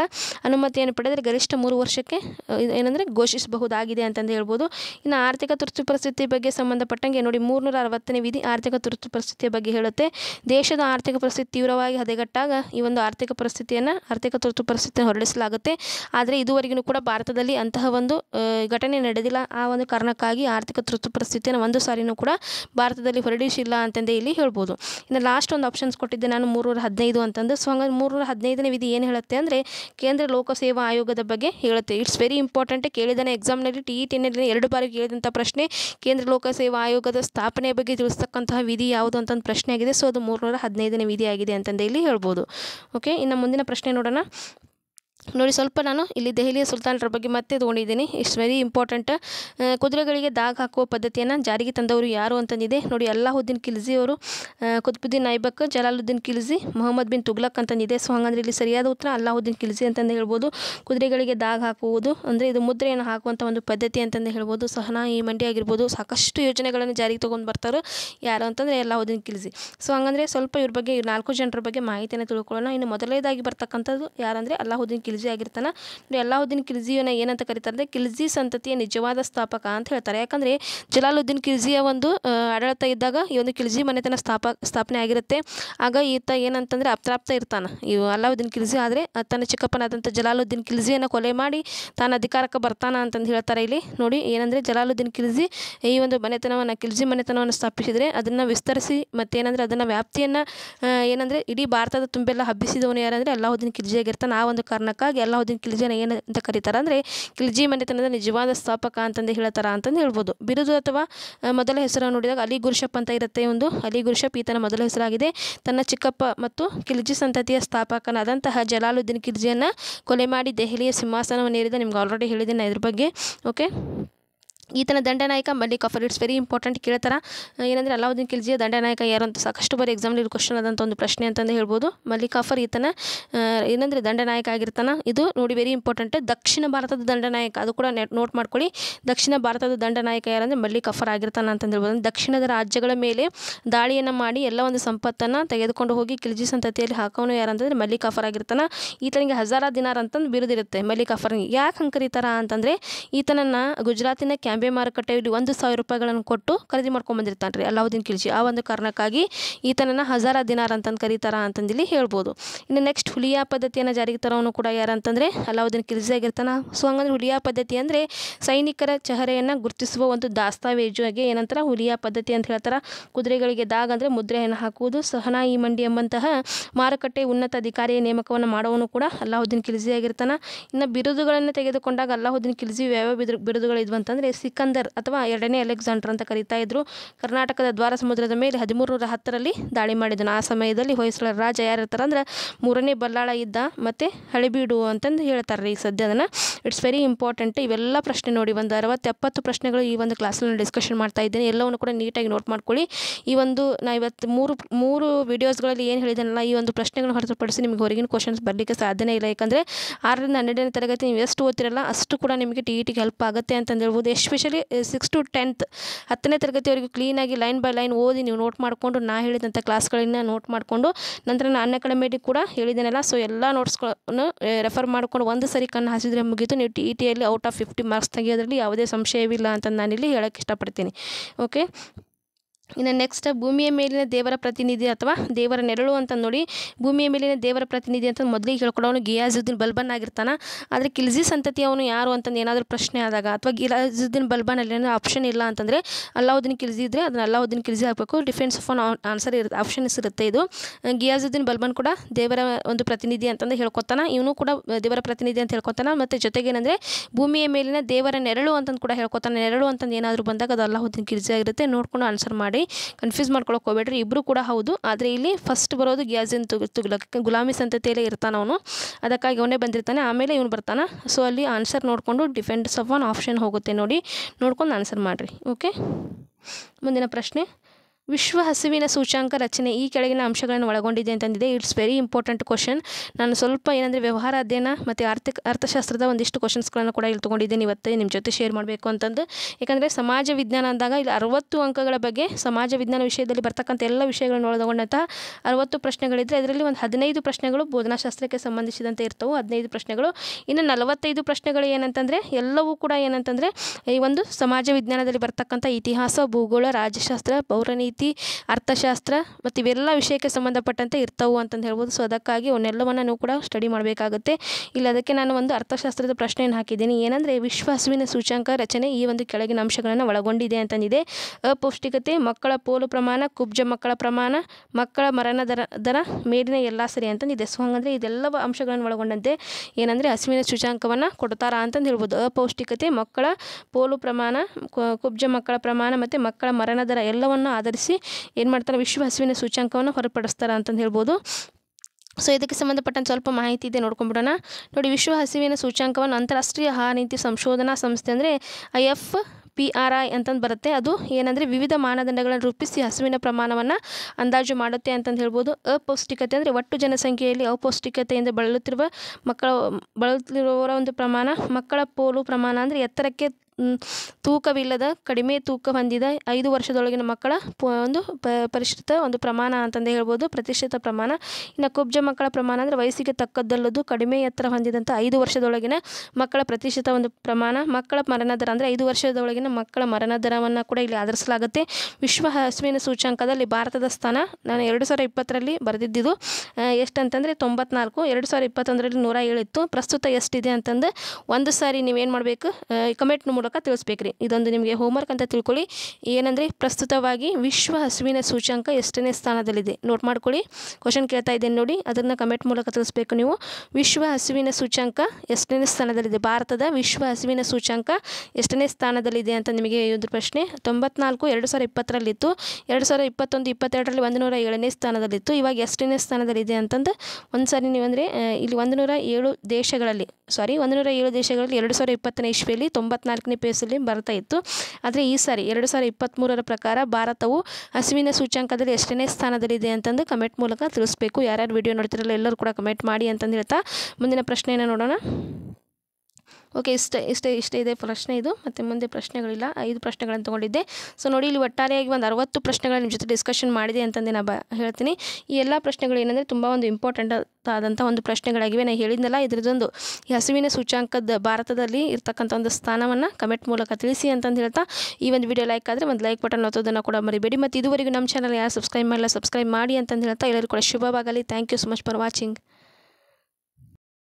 ಅನುಮತಿಯನ್ನು ಪಡೆದರೆ ಗರಿಷ್ಠ ಮೂರು ವರ್ಷಕ್ಕೆ ಏನಂದರೆ ಘೋಷಿಸಬಹುದಾಗಿದೆ ಅಂತಂದು ಹೇಳ್ಬೋದು ಇನ್ನು ಆರ್ಥಿಕ ತುರ್ತು ಪರಿಸ್ಥಿತಿ ಬಗ್ಗೆ ಸಂಬಂಧಪಟ್ಟಂಗೆ ನೋಡಿ ಮೂರ್ನೂರ ಅರವತ್ತನೇ ವಿಧಿ ಆರ್ಥಿಕ ತುರ್ತು ಪರಿಸ್ಥಿತಿಯ ಬಗ್ಗೆ ಹೇಳುತ್ತೆ ದೇಶದ ಆರ್ಥಿಕ ಪರಿಸ್ಥಿತಿ ತೀವ್ರವಾಗಿ ಹದಗಟ್ಟಾಗ ಈ ಒಂದು ಆರ್ಥಿಕ ಪರಿಸ್ಥಿತಿಯನ್ನು ಆರ್ಥಿಕ ತುರ್ತು ಪರಿಸ್ಥಿತಿಯನ್ನು ಹೊರಡಿಸಲಾಗುತ್ತೆ ಆದರೆ ಇದುವರೆಗೂ ಕೂಡ ಭಾರತದಲ್ಲಿ ಅಂತಹ ಒಂದು ಘಟನೆ ನಡೆದಿಲ್ಲ ಆ ಒಂದು ಕಾರಣಕ್ಕಾಗಿ ಆರ್ಥಿಕ ತುರ್ತು ಪರಿಸ್ಥಿತಿಯನ್ನು ಒಂದು ಸಾರಿನೂ ಕೂಡ ಭಾರತದಲ್ಲಿ ಹೊರಡಿಸಿಲ್ಲ ಅಂತಂದೇ ಇಲ್ಲಿ ಹೇಳ್ಬೋದು ಇನ್ನು ಲಾಸ್ಟ್ ಒಂದು ಆಪ್ಷನ್ಸ್ ಕೊಟ್ಟಿದ್ದೆ ನಾನು ಮೂರ್ನೂರ ಹದಿನೈದು ಅಂತಂದು ಸೊ ಹಂಗಾಗಿ ಮೂರ್ನೂರ ಹದಿನೈದನೇ ವಿಧಿ ಏನು ಹೇಳುತ್ತೆ ಅಂದರೆ ಕೇಂದ್ರ ಲೋಕಸೇವಾ ಆಯೋಗದ ಬಗ್ಗೆ ಹೇಳುತ್ತೆ ಇಟ್ಸ್ ವೆರಿ ಇಂಪಾರ್ಟೆಂಟ್ ಕೇಳಿದಾನೆ ಎಕ್ಸಾಮ್ನಲ್ಲಿ ಟಿ ಇ e ಟಿನಲ್ಲಿ ಎರಡು ಬಾರಿ ಕೇಳಿದಂಥ ಪ್ರಶ್ನೆ ಕೇಂದ್ರ ಲೋಕಸೇವಾ ಆಯೋಗದ ಸ್ಥಾಪನೆ ಬಗ್ಗೆ ತಿಳಿಸ್ತಕ್ಕಂತಹ ವಿಧಿ ಯಾವುದು ಅಂತಂದು ಪ್ರಶ್ನೆ ಆಗಿದೆ ಸೊ ಅದು ಮೂರ್ನೂರ ಹದಿನೈದನೇ ವಿಧಿ ಆಗಿದೆ ಅಂತಂದು ಇಲ್ಲಿ ಹೇಳ್ಬೋದು ಓಕೆ ಇನ್ನು ಮುಂದಿನ ಪ್ರಶ್ನೆ ನೋಡೋಣ ನೋಡಿ ಸ್ವಲ್ಪ ನಾನು ಇಲ್ಲಿ ದೆಹಲಿಯ ಸುಲ್ತಾನರ ಬಗ್ಗೆ ಮತ್ತೆ ತೊಗೊಂಡಿದ್ದೀನಿ ಇಟ್ಸ್ ವೆರಿ ಇಂಪಾರ್ಟೆಂಟ್ ಕುದುರೆಗಳಿಗೆ ದಾಗ್ ಹಾಕುವ ಪದ್ಧತಿಯನ್ನು ಜಾರಿಗೆ ತಂದವರು ಯಾರು ಅಂತಂದಿದೆ ನೋಡಿ ಅಲ್ಲಾಹುದ್ದೀನ್ ಖಿಲ್ಜಿ ಅವರು ಕುತ್ಬುದ್ದೀನ್ ಐಬಕ್ ಜಲಾಲುದ್ದೀನ್ ಖಿಲ್ಜಿ ಮೊಹಮ್ಮದ್ ಬಿನ್ ತುಗ್ಲಕ್ ಅಂತಂದಿದೆ ಸೊ ಹಂಗಂದ್ರೆ ಇಲ್ಲಿ ಸರಿಯಾದ ಉತ್ತರ ಅಲ್ಲಾಹುದ್ದೀನ್ ಖಿಲ್ಜಿ ಅಂತಂದು ಹೇಳ್ಬೋದು ಕುದುರೆಗಳಿಗೆ ದಾಗ್ ಹಾಕುವುದು ಅಂದರೆ ಇದು ಮುದ್ರೆಯನ್ನು ಹಾಕುವಂಥ ಒಂದು ಪದ್ಧತಿ ಅಂತಂದು ಹೇಳ್ಬೋದು ಸಹನಾ ಈ ಮಂಡಿ ಆಗಿರ್ಬೋದು ಸಾಕಷ್ಟು ಯೋಜನೆಗಳನ್ನು ಜಾರಿಗೆ ತೊಗೊಂಡು ಬರ್ತಾರೆ ಯಾರು ಅಂತಂದರೆ ಅಲ್ಲಾಹುದ್ದೀನ್ ಖಿಲ್ಜಿ ಸೊ ಹಂಗಂದ್ರೆ ಸ್ವಲ್ಪ ಇವ್ರ ಬಗ್ಗೆ ನಾಲ್ಕು ಜನರ ಬಗ್ಗೆ ಮಾಹಿತಿಯನ್ನು ತಿಳ್ಕೊಳ್ಳೋಣ ಇನ್ನು ಮೊದಲನೇದಾಗಿ ಬರ್ತಕ್ಕಂಥದ್ದು ಯಾರಂದರೆ ಅಲ್ಲಾಹುದ್ದೀನ್ ಖಿಲ್ಜಿ ಕಿಲ್ಜಿ ಆಗಿರ್ತಾನೆ ಅಲ್ಲಾವುದ್ದೀನ್ ಕಿಲ್ಜಿಯನ್ನು ಏನಂತ ಕರೀತಾರೆ ಅಂದರೆ ಕಿಲ್ಜಿ ಸಂತತಿಯ ನಿಜವಾದ ಸ್ಥಾಪಕ ಅಂತ ಹೇಳ್ತಾರೆ ಯಾಕಂದರೆ ಜಲಾಲುದ್ದೀನ್ ಕಿಲ್ಜಿಯ ಒಂದು ಆಡಳಿತ ಇದ್ದಾಗ ಈ ಒಂದು ಕಿಲ್ಜಿ ಮನೆತನ ಸ್ಥಾಪ ಸ್ಥಾಪನೆ ಆಗಿರುತ್ತೆ ಆಗ ಈತ ಏನಂತಂದರೆ ಅಪ್ರಾಪ್ತ ಇರ್ತಾನೆ ಇವು ಅಲ್ಲಾವುದ್ದೀನ್ ಕಿಲ್ಜಿ ಆದರೆ ತನ್ನ ಚಿಕ್ಕಪ್ಪನಾದಂಥ ಜಲಾಲುದ್ದೀನ್ ಕಿಲ್ಜಿಯನ್ನು ಕೊಲೆ ಮಾಡಿ ತಾನು ಅಧಿಕಾರಕ್ಕೆ ಬರ್ತಾನ ಅಂತಂದು ಹೇಳ್ತಾರೆ ಇಲ್ಲಿ ನೋಡಿ ಏನಂದರೆ ಜಲಾಲುದ್ದೀನ್ ಕಿಲ್ಜಿ ಈ ಒಂದು ಮನೆತನವನ್ನು ಕಿಲ್ಜಿ ಮನೆತನವನ್ನು ಸ್ಥಾಪಿಸಿದರೆ ಅದನ್ನು ವಿಸ್ತರಿಸಿ ಮತ್ತೇನಂದರೆ ಅದನ್ನು ವ್ಯಾಪ್ತಿಯನ್ನು ಏನಂದರೆ ಇಡೀ ಭಾರತದ ತುಂಬೆಲ್ಲ ಹಬ್ಬಿಸಿದವನು ಯಾರಂದರೆ ಅಲ್ಲಾವುದ್ದೀನ್ ಕಿಲ್ಜಿಯಾಗಿರ್ತಾನೆ ಆಗಿರ್ತಾನೆ ಆ ಒಂದು ಕಾರಣಕ್ಕೆ ಕಾರಣಕ್ಕಾಗಿ ಅಲ್ಲಾಹುದ್ದೀನ್ ಖಿಲ್ಜಿನ ಏನು ಅಂತ ಕರೀತಾರೆ ಅಂದರೆ ಖಿಲ್ಜಿ ಮನೆತನದ ನಿಜವಾದ ಸ್ಥಾಪಕ ಅಂತಂದು ಹೇಳ್ತಾರೆ ಅಂತಂದು ಹೇಳ್ಬೋದು ಬಿರುದು ಅಥವಾ ಮೊದಲ ಹೆಸರು ನೋಡಿದಾಗ ಅಲಿ ಗುರುಷಪ್ ಅಂತ ಇರುತ್ತೆ ಒಂದು ಅಲಿ ಗುರುಷಪ್ ಈತನ ಮೊದಲ ಹೆಸರಾಗಿದೆ ತನ್ನ ಚಿಕ್ಕಪ್ಪ ಮತ್ತು ಖಿಲ್ಜಿ ಸಂತತಿಯ ಸ್ಥಾಪಕನಾದಂತಹ ಜಲಾಲುದ್ದೀನ್ ಖಿಲ್ಜಿಯನ್ನು ಕೊಲೆ ಮಾಡಿ ದೆಹಲಿಯ ಸಿಂಹಾಸನವನ್ನು ಏರಿದ ನಿಮ್ಗೆ ಆಲ್ರೆಡಿ ಹೇಳಿದ್ದೀನಿ ಇದ್ರ ಬಗ್ಗೆ ಓಕೆ ಈತನ ದಂಡನಾಯಕ Malik Kafur it's very important ಕೇಳ್ತಾರೆ ಏನಂದ್ರೆ ಅಲಾವುದ್ದೀನ್ ಖಿಲ್ಜಿಯ ದಂಡನಾಯಕ ಯಾರು ಅಂತ ಸಾಕಷ್ಟು ಬಾರಿ ಎಕ್ಸಾಮ್ಲಿ ಕ್ವಶನ್ ಆದಂಥ ಒಂದು ಪ್ರಶ್ನೆ ಅಂತಂದು ಹೇಳ್ಬೋದು ಮಲ್ಲಿಕ್ ಆಫರ್ ಈತನ ಏನಂದ್ರೆ ದಂಡನಾಯಕ ಆಗಿರ್ತಾನೆ ಇದು ನೋಡಿ ವೆರಿ ಇಂಪಾರ್ಟೆಂಟ್ ದಕ್ಷಿಣ ಭಾರತದ ದಂಡನಾಯಕ ಅದು ಕೂಡ ನೆಟ್ ನೋಟ್ ಮಾಡ್ಕೊಳ್ಳಿ ದಕ್ಷಿಣ ಭಾರತದ ದಂಡನಾಯಕ ಯಾರಂದ್ರೆ ಮಲ್ಲಿಕ್ ಆಫರ್ ಆಗಿರ್ತಾನೆ ಅಂತ ಹೇಳ್ಬೋದು ದಕ್ಷಿಣದ ರಾಜ್ಯಗಳ ಮೇಲೆ ದಾಳಿಯನ್ನು ಮಾಡಿ ಎಲ್ಲ ಒಂದು ಸಂಪತ್ತನ್ನು ತೆಗೆದುಕೊಂಡು ಹೋಗಿ ಕಿಲ್ಜಿ ಸಂತತಿಯಲ್ಲಿ ಹಾಕೋನು ಯಾರಂತಂದ್ರೆ ಮಲ್ಲಿಕ್ ಆಫರ್ ಆಗಿರ್ತಾನೆ ಈತನಿಗೆ ಹಜಾರ ದಿನಾರ್ ಅಂತಂದು ಬಿರುದಿರುತ್ತೆ ಮಲ್ಲಿಕ್ ಆಫರ್ ಯಾಕೆ ಹಂಕರಿತಾರ ಅಂತಂದ್ರೆ ಈತನನ್ನ ಈತನನ್ನು ಗುಜರಾತಿನ ಕ್ಯಾಮ್ ಬಾಂಬೆ ಮಾರುಕಟ್ಟೆಯಲ್ಲಿ ಒಂದು ಸಾವಿರ ರೂಪಾಯಿಗಳನ್ನು ಕೊಟ್ಟು ಖರೀದಿ ಮಾಡ್ಕೊಂಡು ಬಂದಿರ್ತಾನೆ ರೀ ಅಲ್ಲಾವುದ್ದೀನ್ ಖಿಲ್ಜಿ ಆ ಒಂದು ಕಾರಣಕ್ಕಾಗಿ ಈತನನ್ನು ಹಜಾರ ದಿನಾರ್ ಅಂತಂದು ಕರೀತಾರ ಅಂತಂದಿಲ್ಲಿ ಹೇಳ್ಬೋದು ಇನ್ನು ನೆಕ್ಸ್ಟ್ ಹುಲಿಯಾ ಪದ್ಧತಿಯನ್ನು ಜಾರಿಗೆ ತರೋನು ಕೂಡ ಯಾರಂತಂದರೆ ಅಲ್ಲಾವುದ್ದೀನ್ ಖಿಲ್ಜಿ ಆಗಿರ್ತಾನೆ ಸೊ ಹಂಗಂದ್ರೆ ಹುಲಿಯಾ ಪದ್ಧತಿ ಅಂದರೆ ಸೈನಿಕರ ಚಹರೆಯನ್ನು ಗುರುತಿಸುವ ಒಂದು ಹಾಗೆ ಏನಂತಾರೆ ಹುಲಿಯಾ ಪದ್ಧತಿ ಅಂತ ಹೇಳ್ತಾರೆ ಕುದುರೆಗಳಿಗೆ ದಾಗ್ ಅಂದರೆ ಮುದ್ರೆಯನ್ನು ಹಾಕುವುದು ಸಹನಾ ಈ ಮಂಡಿ ಎಂಬಂತಹ ಮಾರುಕಟ್ಟೆ ಉನ್ನತ ಅಧಿಕಾರಿಯ ನೇಮಕವನ್ನು ಮಾಡೋನು ಕೂಡ ಅಲ್ಲಾವುದ್ದೀನ್ ಖಿಲ್ಜಿ ಆಗಿರ್ತಾನೆ ಇನ್ನು ಬಿರುದುಗಳನ್ನು ತೆಗೆದುಕೊಂಡಾಗ ಅಲ್ಲಾಹುದ್ದೀನ್ ಖಿಲ್ಜಿ ಯಾವ್ಯಾವ ಬಿರುದುಗಳಿದ್ವು ಅಂತಂದರೆ ಸಿ ಸಿಕಂದರ್ ಅಥವಾ ಎರಡನೇ ಅಲೆಕ್ಸಾಂಡರ್ ಅಂತ ಕರೀತಾ ಇದ್ರು ಕರ್ನಾಟಕದ ದ್ವಾರ ಸಮುದ್ರದ ಮೇಲೆ ಹದಿಮೂರು ನೂರ ಹತ್ತರಲ್ಲಿ ದಾಳಿ ಮಾಡಿದನು ಆ ಸಮಯದಲ್ಲಿ ಹೊಯ್ಸಳ ರಾಜ ಯಾರಿರ್ತಾರೆ ಅಂದ್ರೆ ಮೂರನೇ ಬಲ್ಲಾಳ ಇದ್ದ ಮತ್ತೆ ಹಳಿಬೀಡು ಅಂತಂದು ಹೇಳ್ತಾರೆ ಈ ಸದ್ಯ ಅದನ್ನು ಇಟ್ಸ್ ವೆರಿ ಇಂಪಾರ್ಟೆಂಟ್ ಇವೆಲ್ಲ ಪ್ರಶ್ನೆ ನೋಡಿ ಒಂದು ಅರವತ್ತು ಎಪ್ಪತ್ತು ಪ್ರಶ್ನೆಗಳು ಈ ಒಂದು ಕ್ಲಾಸಲ್ಲಿ ಡಿಸ್ಕಷನ್ ಮಾಡ್ತಾ ಇದ್ದೀನಿ ಎಲ್ಲವನ್ನು ಕೂಡ ನೀಟಾಗಿ ನೋಟ್ ಮಾಡ್ಕೊಳ್ಳಿ ಈ ಒಂದು ನಾ ಇವತ್ತು ಮೂರು ಮೂರು ವಿಡಿಯೋಸ್ಗಳಲ್ಲಿ ಏನು ಹೇಳಿದ್ದೆನಲ್ಲ ಈ ಒಂದು ಪ್ರಶ್ನೆಗಳನ್ನು ಹೊರತುಪಡಿಸಿ ನಿಮಗೆ ಹೊರಗಿನ ಕ್ವಶನ್ಸ್ ಬರಲಿಕ್ಕೆ ಸಾಧ್ಯನೇ ಇಲ್ಲ ಯಾಕಂದರೆ ಆರರಿಂದ ಹನ್ನೆರಡನೇ ತರಗತಿ ನೀವು ಎಷ್ಟು ಓದ್ತಿರಲ್ಲ ಅಷ್ಟು ಕೂಡ ನಿಮಗೆ ಟಿ ಇಟಿಗೆ ಹೆಲ್ಪ್ ಆಗುತ್ತೆ ಅಂತ ಹೇಳ್ಬೋದು ಎಷ್ಟು ಎಸ್ಪೆಷಲಿ ಸಿಕ್ಸ್ ಟು ಟೆಂತ್ ಹತ್ತನೇ ತರಗತಿವರೆಗೂ ಕ್ಲೀನಾಗಿ ಲೈನ್ ಬೈ ಲೈನ್ ಓದಿ ನೀವು ನೋಟ್ ಮಾಡಿಕೊಂಡು ನಾ ಹೇಳಿದಂಥ ಕ್ಲಾಸ್ಗಳನ್ನ ನೋಟ್ ಮಾಡಿಕೊಂಡು ನಂತರ ನಾನು ಅಕಾಡೆಮಿಟಿ ಕೂಡ ಹೇಳಿದ್ದೇನೆಲ್ಲ ಸೊ ಎಲ್ಲ ನೋಟ್ಸ್ಗಳನ್ನು ರೆಫರ್ uh, ಮಾಡಿಕೊಂಡು ಒಂದು ಸರಿ ಕಣ್ಣು ಹಾಸಿದರೆ ಮುಗಿತು ನೀವು ಟಿ ಇ ಟಿಯಲ್ಲಿ ಔಟ್ ಆಫ್ ಫಿಫ್ಟಿ ಮಾರ್ಕ್ಸ್ ತೆಗೆಯೋದ್ರಲ್ಲಿ ಯಾವುದೇ ಸಂಶಯವಿಲ್ಲ ಅಂತ ನಾನಿಲ್ಲಿ ಹೇಳೋಕ್ಕೆ ಇಷ್ಟಪಡ್ತೀನಿ ಓಕೆ ಇನ್ನು ನೆಕ್ಸ್ಟ್ ಭೂಮಿಯ ಮೇಲಿನ ದೇವರ ಪ್ರತಿನಿಧಿ ಅಥವಾ ದೇವರ ನೆರಳು ಅಂತ ನೋಡಿ ಭೂಮಿಯ ಮೇಲಿನ ದೇವರ ಪ್ರತಿನಿಧಿ ಅಂತ ಮೊದಲಿಗೆ ಹೇಳ್ಕೊಡೋನು ಗಿಯಾಜುದ್ದೀನ್ ಬಲ್ಬನ್ ಆಗಿರ್ತಾನೆ ಆದರೆ ಕಿಲ್ಜಿ ಸಂತತಿ ಅವನು ಯಾರು ಅಂತಂದು ಏನಾದರೂ ಪ್ರಶ್ನೆ ಆದಾಗ ಅಥವಾ ಗಿಯಾಜುದ್ದೀನ್ ಬಲ್ಬನ್ ಅಲ್ಲಿ ಆಪ್ಷನ್ ಇಲ್ಲ ಅಂತಂದರೆ ಅಲ್ಲಾವುದ್ದೀನ್ ಕಿಲ್ಜಿ ಇದ್ದರೆ ಅದನ್ನು ಅಲ್ಲಾವುದ್ದೀನ್ ಕಿಲ್ಜಿ ಹಾಕಬೇಕು ಡಿಫೆನ್ಸ್ ಆನ್ ಆನ್ಸರ್ ಇರುತ್ತೆ ಆಪ್ಷನ್ಸ್ ಇರುತ್ತೆ ಇದು ಗಿಯಾಜುದ್ದೀನ್ ಬಲ್ಬನ್ ಕೂಡ ದೇವರ ಒಂದು ಪ್ರತಿನಿಧಿ ಅಂತಂದು ಹೇಳ್ಕೊತಾನೆ ಇವನು ಕೂಡ ದೇವರ ಪ್ರತಿನಿಧಿ ಅಂತ ಹೇಳ್ಕೊತಾನೆ ಮತ್ತು ಜೊತೆಗೇನೆಂದರೆ ಭೂಮಿಯ ಮೇಲಿನ ದೇವರ ನೆರಳು ಅಂತಂದು ಕೂಡ ಹೇಳ್ಕೊತಾನೆ ನೆರಳು ಅಂತಂದು ಏನಾದರೂ ಬಂದಾಗ ಅದು ಅಲ್ಲಾವುದ್ದೀನ್ ಕಿಲ್ಜಿ ಆಗಿರುತ್ತೆ ನೋಡ್ಕೊಂಡು ಆನ್ಸರ್ ಮಾಡಿ ಕನ್ಫ್ಯೂಸ್ ಮಾಡ್ಕೊಳಕ್ಕೆ ಹೋಗ್ಬೇಡ್ರಿ ಇಬ್ಬರು ಕೂಡ ಹೌದು ಆದರೆ ಇಲ್ಲಿ ಫಸ್ಟ್ ಬರೋದು ಗ್ಯಾಸಿನ್ ತುಗ್ ತುಗ್ಲಕ್ ಗುಲಾಮಿ ಸಂತತಿಯಲ್ಲೇ ಇರ್ತಾನೆ ಅವನು ಅದಕ್ಕಾಗಿ ಅವನೇ ಬಂದಿರ್ತಾನೆ ಆಮೇಲೆ ಇವನು ಬರ್ತಾನೆ ಸೊ ಅಲ್ಲಿ ಆನ್ಸರ್ ನೋಡಿಕೊಂಡು ಡಿಫೆಂಡ್ಸ್ ಆಫ್ ಆನ್ ಆಪ್ಷನ್ ಹೋಗುತ್ತೆ ನೋಡಿ ನೋಡ್ಕೊಂಡು ಆನ್ಸರ್ ಮಾಡಿರಿ ಓಕೆ ಮುಂದಿನ ಪ್ರಶ್ನೆ ವಿಶ್ವ ಹಸಿವಿನ ಸೂಚ್ಯಾಂಕ ರಚನೆ ಈ ಕೆಳಗಿನ ಅಂಶಗಳನ್ನು ಒಳಗೊಂಡಿದೆ ಅಂತಂದಿದೆ ಇಟ್ಸ್ ವೆರಿ ಇಂಪಾರ್ಟೆಂಟ್ ಕ್ವಶನ್ ನಾನು ಸ್ವಲ್ಪ ಏನಂದರೆ ವ್ಯವಹಾರ ಅಧ್ಯಯನ ಮತ್ತು ಆರ್ಥಿಕ ಅರ್ಥಶಾಸ್ತ್ರದ ಒಂದಿಷ್ಟು ಕ್ವಶನ್ಸ್ಗಳನ್ನು ಕೂಡ ಇಲ್ಲಿ ತೊಗೊಂಡಿದ್ದೀನಿ ಇವತ್ತೇ ನಿಮ್ಮ ಜೊತೆ ಶೇರ್ ಮಾಡಬೇಕು ಅಂತಂದು ಯಾಕಂದರೆ ಸಮಾಜ ವಿಜ್ಞಾನ ಅಂದಾಗ ಇಲ್ಲಿ ಅರವತ್ತು ಅಂಕಗಳ ಬಗ್ಗೆ ಸಮಾಜ ವಿಜ್ಞಾನ ವಿಷಯದಲ್ಲಿ ಬರ್ತಕ್ಕಂಥ ಎಲ್ಲ ವಿಷಯಗಳನ್ನು ಒಳಗೊಂಡಂತಹ ಅರವತ್ತು ಪ್ರಶ್ನೆಗಳಿದ್ದರೆ ಅದರಲ್ಲಿ ಒಂದು ಹದಿನೈದು ಪ್ರಶ್ನೆಗಳು ಬೋಧನಾಶಾಸ್ತ್ರಕ್ಕೆ ಸಂಬಂಧಿಸಿದಂತೆ ಇರ್ತವೆ ಹದಿನೈದು ಪ್ರಶ್ನೆಗಳು ಇನ್ನು ನಲವತ್ತೈದು ಪ್ರಶ್ನೆಗಳು ಏನಂತಂದರೆ ಎಲ್ಲವೂ ಕೂಡ ಏನಂತಂದರೆ ಈ ಒಂದು ಸಮಾಜ ವಿಜ್ಞಾನದಲ್ಲಿ ಬರ್ತಕ್ಕಂಥ ಇತಿಹಾಸ ಭೂಗೋಳ ರಾಜ್ಯಶಾಸ್ತ್ರ ಪೌರನೀತಿ ನೀತಿ ಅರ್ಥಶಾಸ್ತ್ರ ಮತ್ತು ಇವೆಲ್ಲ ವಿಷಯಕ್ಕೆ ಸಂಬಂಧಪಟ್ಟಂತೆ ಇರ್ತವು ಅಂತಂದು ಹೇಳ್ಬೋದು ಸೊ ಅದಕ್ಕಾಗಿ ಅವನ್ನೆಲ್ಲವನ್ನು ಕೂಡ ಸ್ಟಡಿ ಮಾಡಬೇಕಾಗುತ್ತೆ ಇಲ್ಲ ಅದಕ್ಕೆ ನಾನು ಒಂದು ಅರ್ಥಶಾಸ್ತ್ರದ ಪ್ರಶ್ನೆಯನ್ನು ಹಾಕಿದ್ದೀನಿ ಏನಂದರೆ ವಿಶ್ವಾಸುವಿನ ಸೂಚ್ಯಾಂಕ ರಚನೆ ಈ ಒಂದು ಕೆಳಗಿನ ಅಂಶಗಳನ್ನು ಒಳಗೊಂಡಿದೆ ಅಂತಂದಿದೆ ಅಪೌಷ್ಟಿಕತೆ ಮಕ್ಕಳ ಪೋಲು ಪ್ರಮಾಣ ಕುಬ್ಜ ಮಕ್ಕಳ ಪ್ರಮಾಣ ಮಕ್ಕಳ ಮರಣ ದರ ದರ ಮೇಲಿನ ಎಲ್ಲ ಸರಿ ಅಂತಂದಿದೆ ಸೊ ಹಾಗಂದರೆ ಇದೆಲ್ಲ ಅಂಶಗಳನ್ನು ಒಳಗೊಂಡಂತೆ ಏನಂದರೆ ಹಸುವಿನ ಸೂಚ್ಯಾಂಕವನ್ನು ಕೊಡ್ತಾರಾ ಅಂತಂದು ಹೇಳ್ಬೋದು ಅಪೌಷ್ಟಿಕತೆ ಮಕ್ಕಳ ಪೋಲು ಪ್ರಮಾಣ ಕುಬ್ಜ ಮಕ್ಕಳ ಪ್ರಮಾಣ ಮತ್ತು ಮಕ್ಕಳ ಮರಣ ದರ ಎಲ್ಲವನ್ನು ಆಧರಿಸಿ ಏನ್ ಏನು ಮಾಡ್ತಾರೆ ವಿಶ್ವ ಹಸುವಿನ ಸೂಚ್ಯಾಂಕವನ್ನು ಹೊರಪಡಿಸ್ತಾರೆ ಅಂತಂದು ಹೇಳ್ಬೋದು ಸೊ ಇದಕ್ಕೆ ಸಂಬಂಧಪಟ್ಟಂತ ಸ್ವಲ್ಪ ಮಾಹಿತಿ ಇದೆ ನೋಡ್ಕೊಂಬಿಡೋಣ ನೋಡಿ ವಿಶ್ವ ಹಸಿವಿನ ಸೂಚ್ಯಾಂಕವನ್ನು ಅಂತಾರಾಷ್ಟ್ರೀಯ ಆಹಾರ ನೀತಿ ಸಂಶೋಧನಾ ಸಂಸ್ಥೆ ಅಂದರೆ I F P R I ಅಂತಂದು ಬರುತ್ತೆ ಅದು ಏನಂದರೆ ವಿವಿಧ ಮಾನದಂಡಗಳನ್ನು ರೂಪಿಸಿ ಹಸುವಿನ ಪ್ರಮಾಣವನ್ನು ಅಂದಾಜು ಮಾಡುತ್ತೆ ಅಂತಂದು ಹೇಳ್ಬೋದು ಅಪೌಷ್ಟಿಕತೆ ಅಂದರೆ ಒಟ್ಟು ಜನಸಂಖ್ಯೆಯಲ್ಲಿ ಅಪೌಷ್ಟಿಕತೆಯಿಂದ ಬಳಲುತ್ತಿರುವ ಮಕ್ಕಳ ಬಳಲುತ್ತಿರುವವರ ಒಂದು ಪ್ರಮಾಣ ಮಕ್ಕಳ ಪೋಲು ಪ್ರಮಾಣ ಅಂದರೆ ಎತ್ತರಕ್ಕೆ ತೂಕವಿಲ್ಲದ ಕಡಿಮೆ ತೂಕ ಹೊಂದಿದ ಐದು ವರ್ಷದೊಳಗಿನ ಮಕ್ಕಳ ಒಂದು ಪರಿಷ್ಕೃತ ಒಂದು ಪ್ರಮಾಣ ಅಂತಂದು ಹೇಳ್ಬೋದು ಪ್ರತಿಷ್ಠಿತ ಪ್ರಮಾಣ ಇನ್ನು ಕುಬ್ಜ ಮಕ್ಕಳ ಪ್ರಮಾಣ ಅಂದರೆ ವಯಸ್ಸಿಗೆ ತಕ್ಕದ್ದಲ್ಲದು ಕಡಿಮೆ ಎತ್ತರ ಹೊಂದಿದಂಥ ಐದು ವರ್ಷದೊಳಗಿನ ಮಕ್ಕಳ ಪ್ರತಿಷ್ಠಿತ ಒಂದು ಪ್ರಮಾಣ ಮಕ್ಕಳ ಮರಣ ದರ ಅಂದರೆ ಐದು ವರ್ಷದೊಳಗಿನ ಮಕ್ಕಳ ಮರಣ ದರವನ್ನು ಕೂಡ ಇಲ್ಲಿ ಆಧರಿಸಲಾಗುತ್ತೆ ವಿಶ್ವ ಹಸುವಿನ ಸೂಚ್ಯಾಂಕದಲ್ಲಿ ಭಾರತದ ಸ್ಥಾನ ನಾನು ಎರಡು ಸಾವಿರ ಇಪ್ಪತ್ತರಲ್ಲಿ ಬರೆದಿದ್ದು ಎಷ್ಟಂತಂದರೆ ತೊಂಬತ್ನಾಲ್ಕು ಎರಡು ಸಾವಿರ ಇಪ್ಪತ್ತೊಂದರಲ್ಲಿ ನೂರ ಏಳಿತ್ತು ಪ್ರಸ್ತುತ ಎಷ್ಟಿದೆ ಅಂತಂದು ಒಂದು ಸಾರಿ ನೀವೇನು ಮಾಡಬೇಕು ಕಮೆಂಟ್ ಮೂಲಕ ಮೂಲಕ ತಿಳಿಸ್ಬೇಕ್ರಿ ಇದೊಂದು ನಿಮಗೆ ಹೋಮ್ವರ್ಕ್ ಅಂತ ತಿಳ್ಕೊಳ್ಳಿ ಏನಂದರೆ ಪ್ರಸ್ತುತವಾಗಿ ವಿಶ್ವ ಹಸುವಿನ ಸೂಚ್ಯಾಂಕ ಎಷ್ಟನೇ ಸ್ಥಾನದಲ್ಲಿದೆ ನೋಟ್ ಮಾಡ್ಕೊಳ್ಳಿ ಕ್ವಶನ್ ಕೇಳ್ತಾ ಇದ್ದೇನೆ ನೋಡಿ ಅದನ್ನು ಕಮೆಂಟ್ ಮೂಲಕ ತಿಳಿಸ್ಬೇಕು ನೀವು ವಿಶ್ವ ಹಸುವಿನ ಸೂಚ್ಯಾಂಕ ಎಷ್ಟನೇ ಸ್ಥಾನದಲ್ಲಿದೆ ಭಾರತದ ವಿಶ್ವ ಹಸುವಿನ ಸೂಚ್ಯಾಂಕ ಎಷ್ಟನೇ ಸ್ಥಾನದಲ್ಲಿದೆ ಅಂತ ನಿಮಗೆ ಒಂದು ಪ್ರಶ್ನೆ ತೊಂಬತ್ನಾಲ್ಕು ಎರಡು ಸಾವಿರ ಇಪ್ಪತ್ತರಲ್ಲಿತ್ತು ಎರಡು ಸಾವಿರ ಇಪ್ಪತ್ತೊಂದು ಇಪ್ಪತ್ತೆರಡರಲ್ಲಿ ಒಂದು ನೂರ ಏಳನೇ ಸ್ಥಾನದಲ್ಲಿತ್ತು ಇವಾಗ ಎಷ್ಟನೇ ಸ್ಥಾನದಲ್ಲಿದೆ ಅಂತಂದು ಒಂದು ಸಾರಿ ನೀವು ಅಂದರೆ ಇಲ್ಲಿ ಒಂದು ನೂರ ಏಳು ದೇಶಗಳಲ್ಲಿ ಸಾರಿ ಒಂದು ನೂರ ಏಳು ದೇಶಗಳಲ್ಲಿ ಎರಡು ಸಾವಿರ ಇಪ್ಪತ್ತನೇ ಇಸ್ವಿಯಲ್ಲಿ ತೊಂಬತ್ನಾಲ್ಕನೇ ಪೇಸಲ್ಲಿ ಬರ್ತಾ ಇತ್ತು ಆದರೆ ಈ ಸಾರಿ ಎರಡು ಸಾವಿರ ಇಪ್ಪತ್ತ್ಮೂರರ ಪ್ರಕಾರ ಭಾರತವು ಹಸಿವಿನ ಸೂಚ್ಯಾಂಕದಲ್ಲಿ ಎಷ್ಟನೇ ಸ್ಥಾನದಲ್ಲಿದೆ ಅಂತಂದು ಕಮೆಂಟ್ ಮೂಲಕ ತಿಳಿಸ್ಬೇಕು ಯಾರ್ಯಾರು ವಿಡಿಯೋ ನೋಡ್ತಿರಲ್ಲ ಎಲ್ಲರೂ ಕೂಡ ಕಮೆಂಟ್ ಮಾಡಿ ಅಂತಂದು ಹೇಳ್ತಾ ಮುಂದಿನ ಪ್ರಶ್ನೆಯನ್ನು ನೋಡೋಣ ಓಕೆ ಇಷ್ಟೇ ಇಷ್ಟೇ ಇಷ್ಟೇ ಇದೆ ಪ್ರಶ್ನೆ ಇದು ಮತ್ತು ಮುಂದೆ ಪ್ರಶ್ನೆಗಳಿಲ್ಲ ಐದು ಪ್ರಶ್ನೆಗಳನ್ನು ತೊಗೊಂಡಿದ್ದೆ ಸೊ ನೋಡಿ ಇಲ್ಲಿ ಒಟ್ಟಾರೆಯಾಗಿ ಒಂದು ಅರವತ್ತು ಪ್ರಶ್ನೆಗಳ ನಿಮ್ಮ ಜೊತೆ ಡಿಸ್ಕಷನ್ ಮಾಡಿದೆ ಅಂತಂದು ನಾನು ಬ ಹೇಳ್ತೀನಿ ಈ ಎಲ್ಲ ಪ್ರಶ್ನೆಗಳು ಏನಂದರೆ ತುಂಬ ಒಂದು ಇಂಪಾರ್ಟೆಂಟ್ ಆದಂಥ ಒಂದು ಪ್ರಶ್ನೆಗಳಾಗಿವೆ ನಾನು ಹೇಳಿದ್ನಲ್ಲ ಇದರದೊಂದು ಹಸುವಿನ ಸೂಚ್ಯಾಂಕದ ಭಾರತದಲ್ಲಿ ಇರ್ತಕ್ಕಂಥ ಒಂದು ಸ್ಥಾನವನ್ನು ಕಮೆಂಟ್ ಮೂಲಕ ತಿಳಿಸಿ ಅಂತಂದು ಹೇಳ್ತಾ ಈ ಒಂದು ವಿಡಿಯೋ ಲೈಕ್ ಆದರೆ ಒಂದು ಲೈಕ್ ಬಟನ್ ಹೊತ್ತೋದನ್ನು ಕೂಡ ಮರಿಬೇಡಿ ಮತ್ತು ಇದುವರೆಗೂ ನಮ್ಮ ಚಾನಲ್ ಯಾರು ಸಬ್ಸ್ಕ್ರೈಬ್ ಮಾಡಿಲ್ಲ ಸಬ್ಸ್ಕ್ರೈಬ್ ಮಾಡಿ ಅಂತಂದು ಹೇಳ್ತಾ ಎಲ್ಲರೂ ಕೂಡ ಶುಭವಾಗಲಿ thank you so much for watching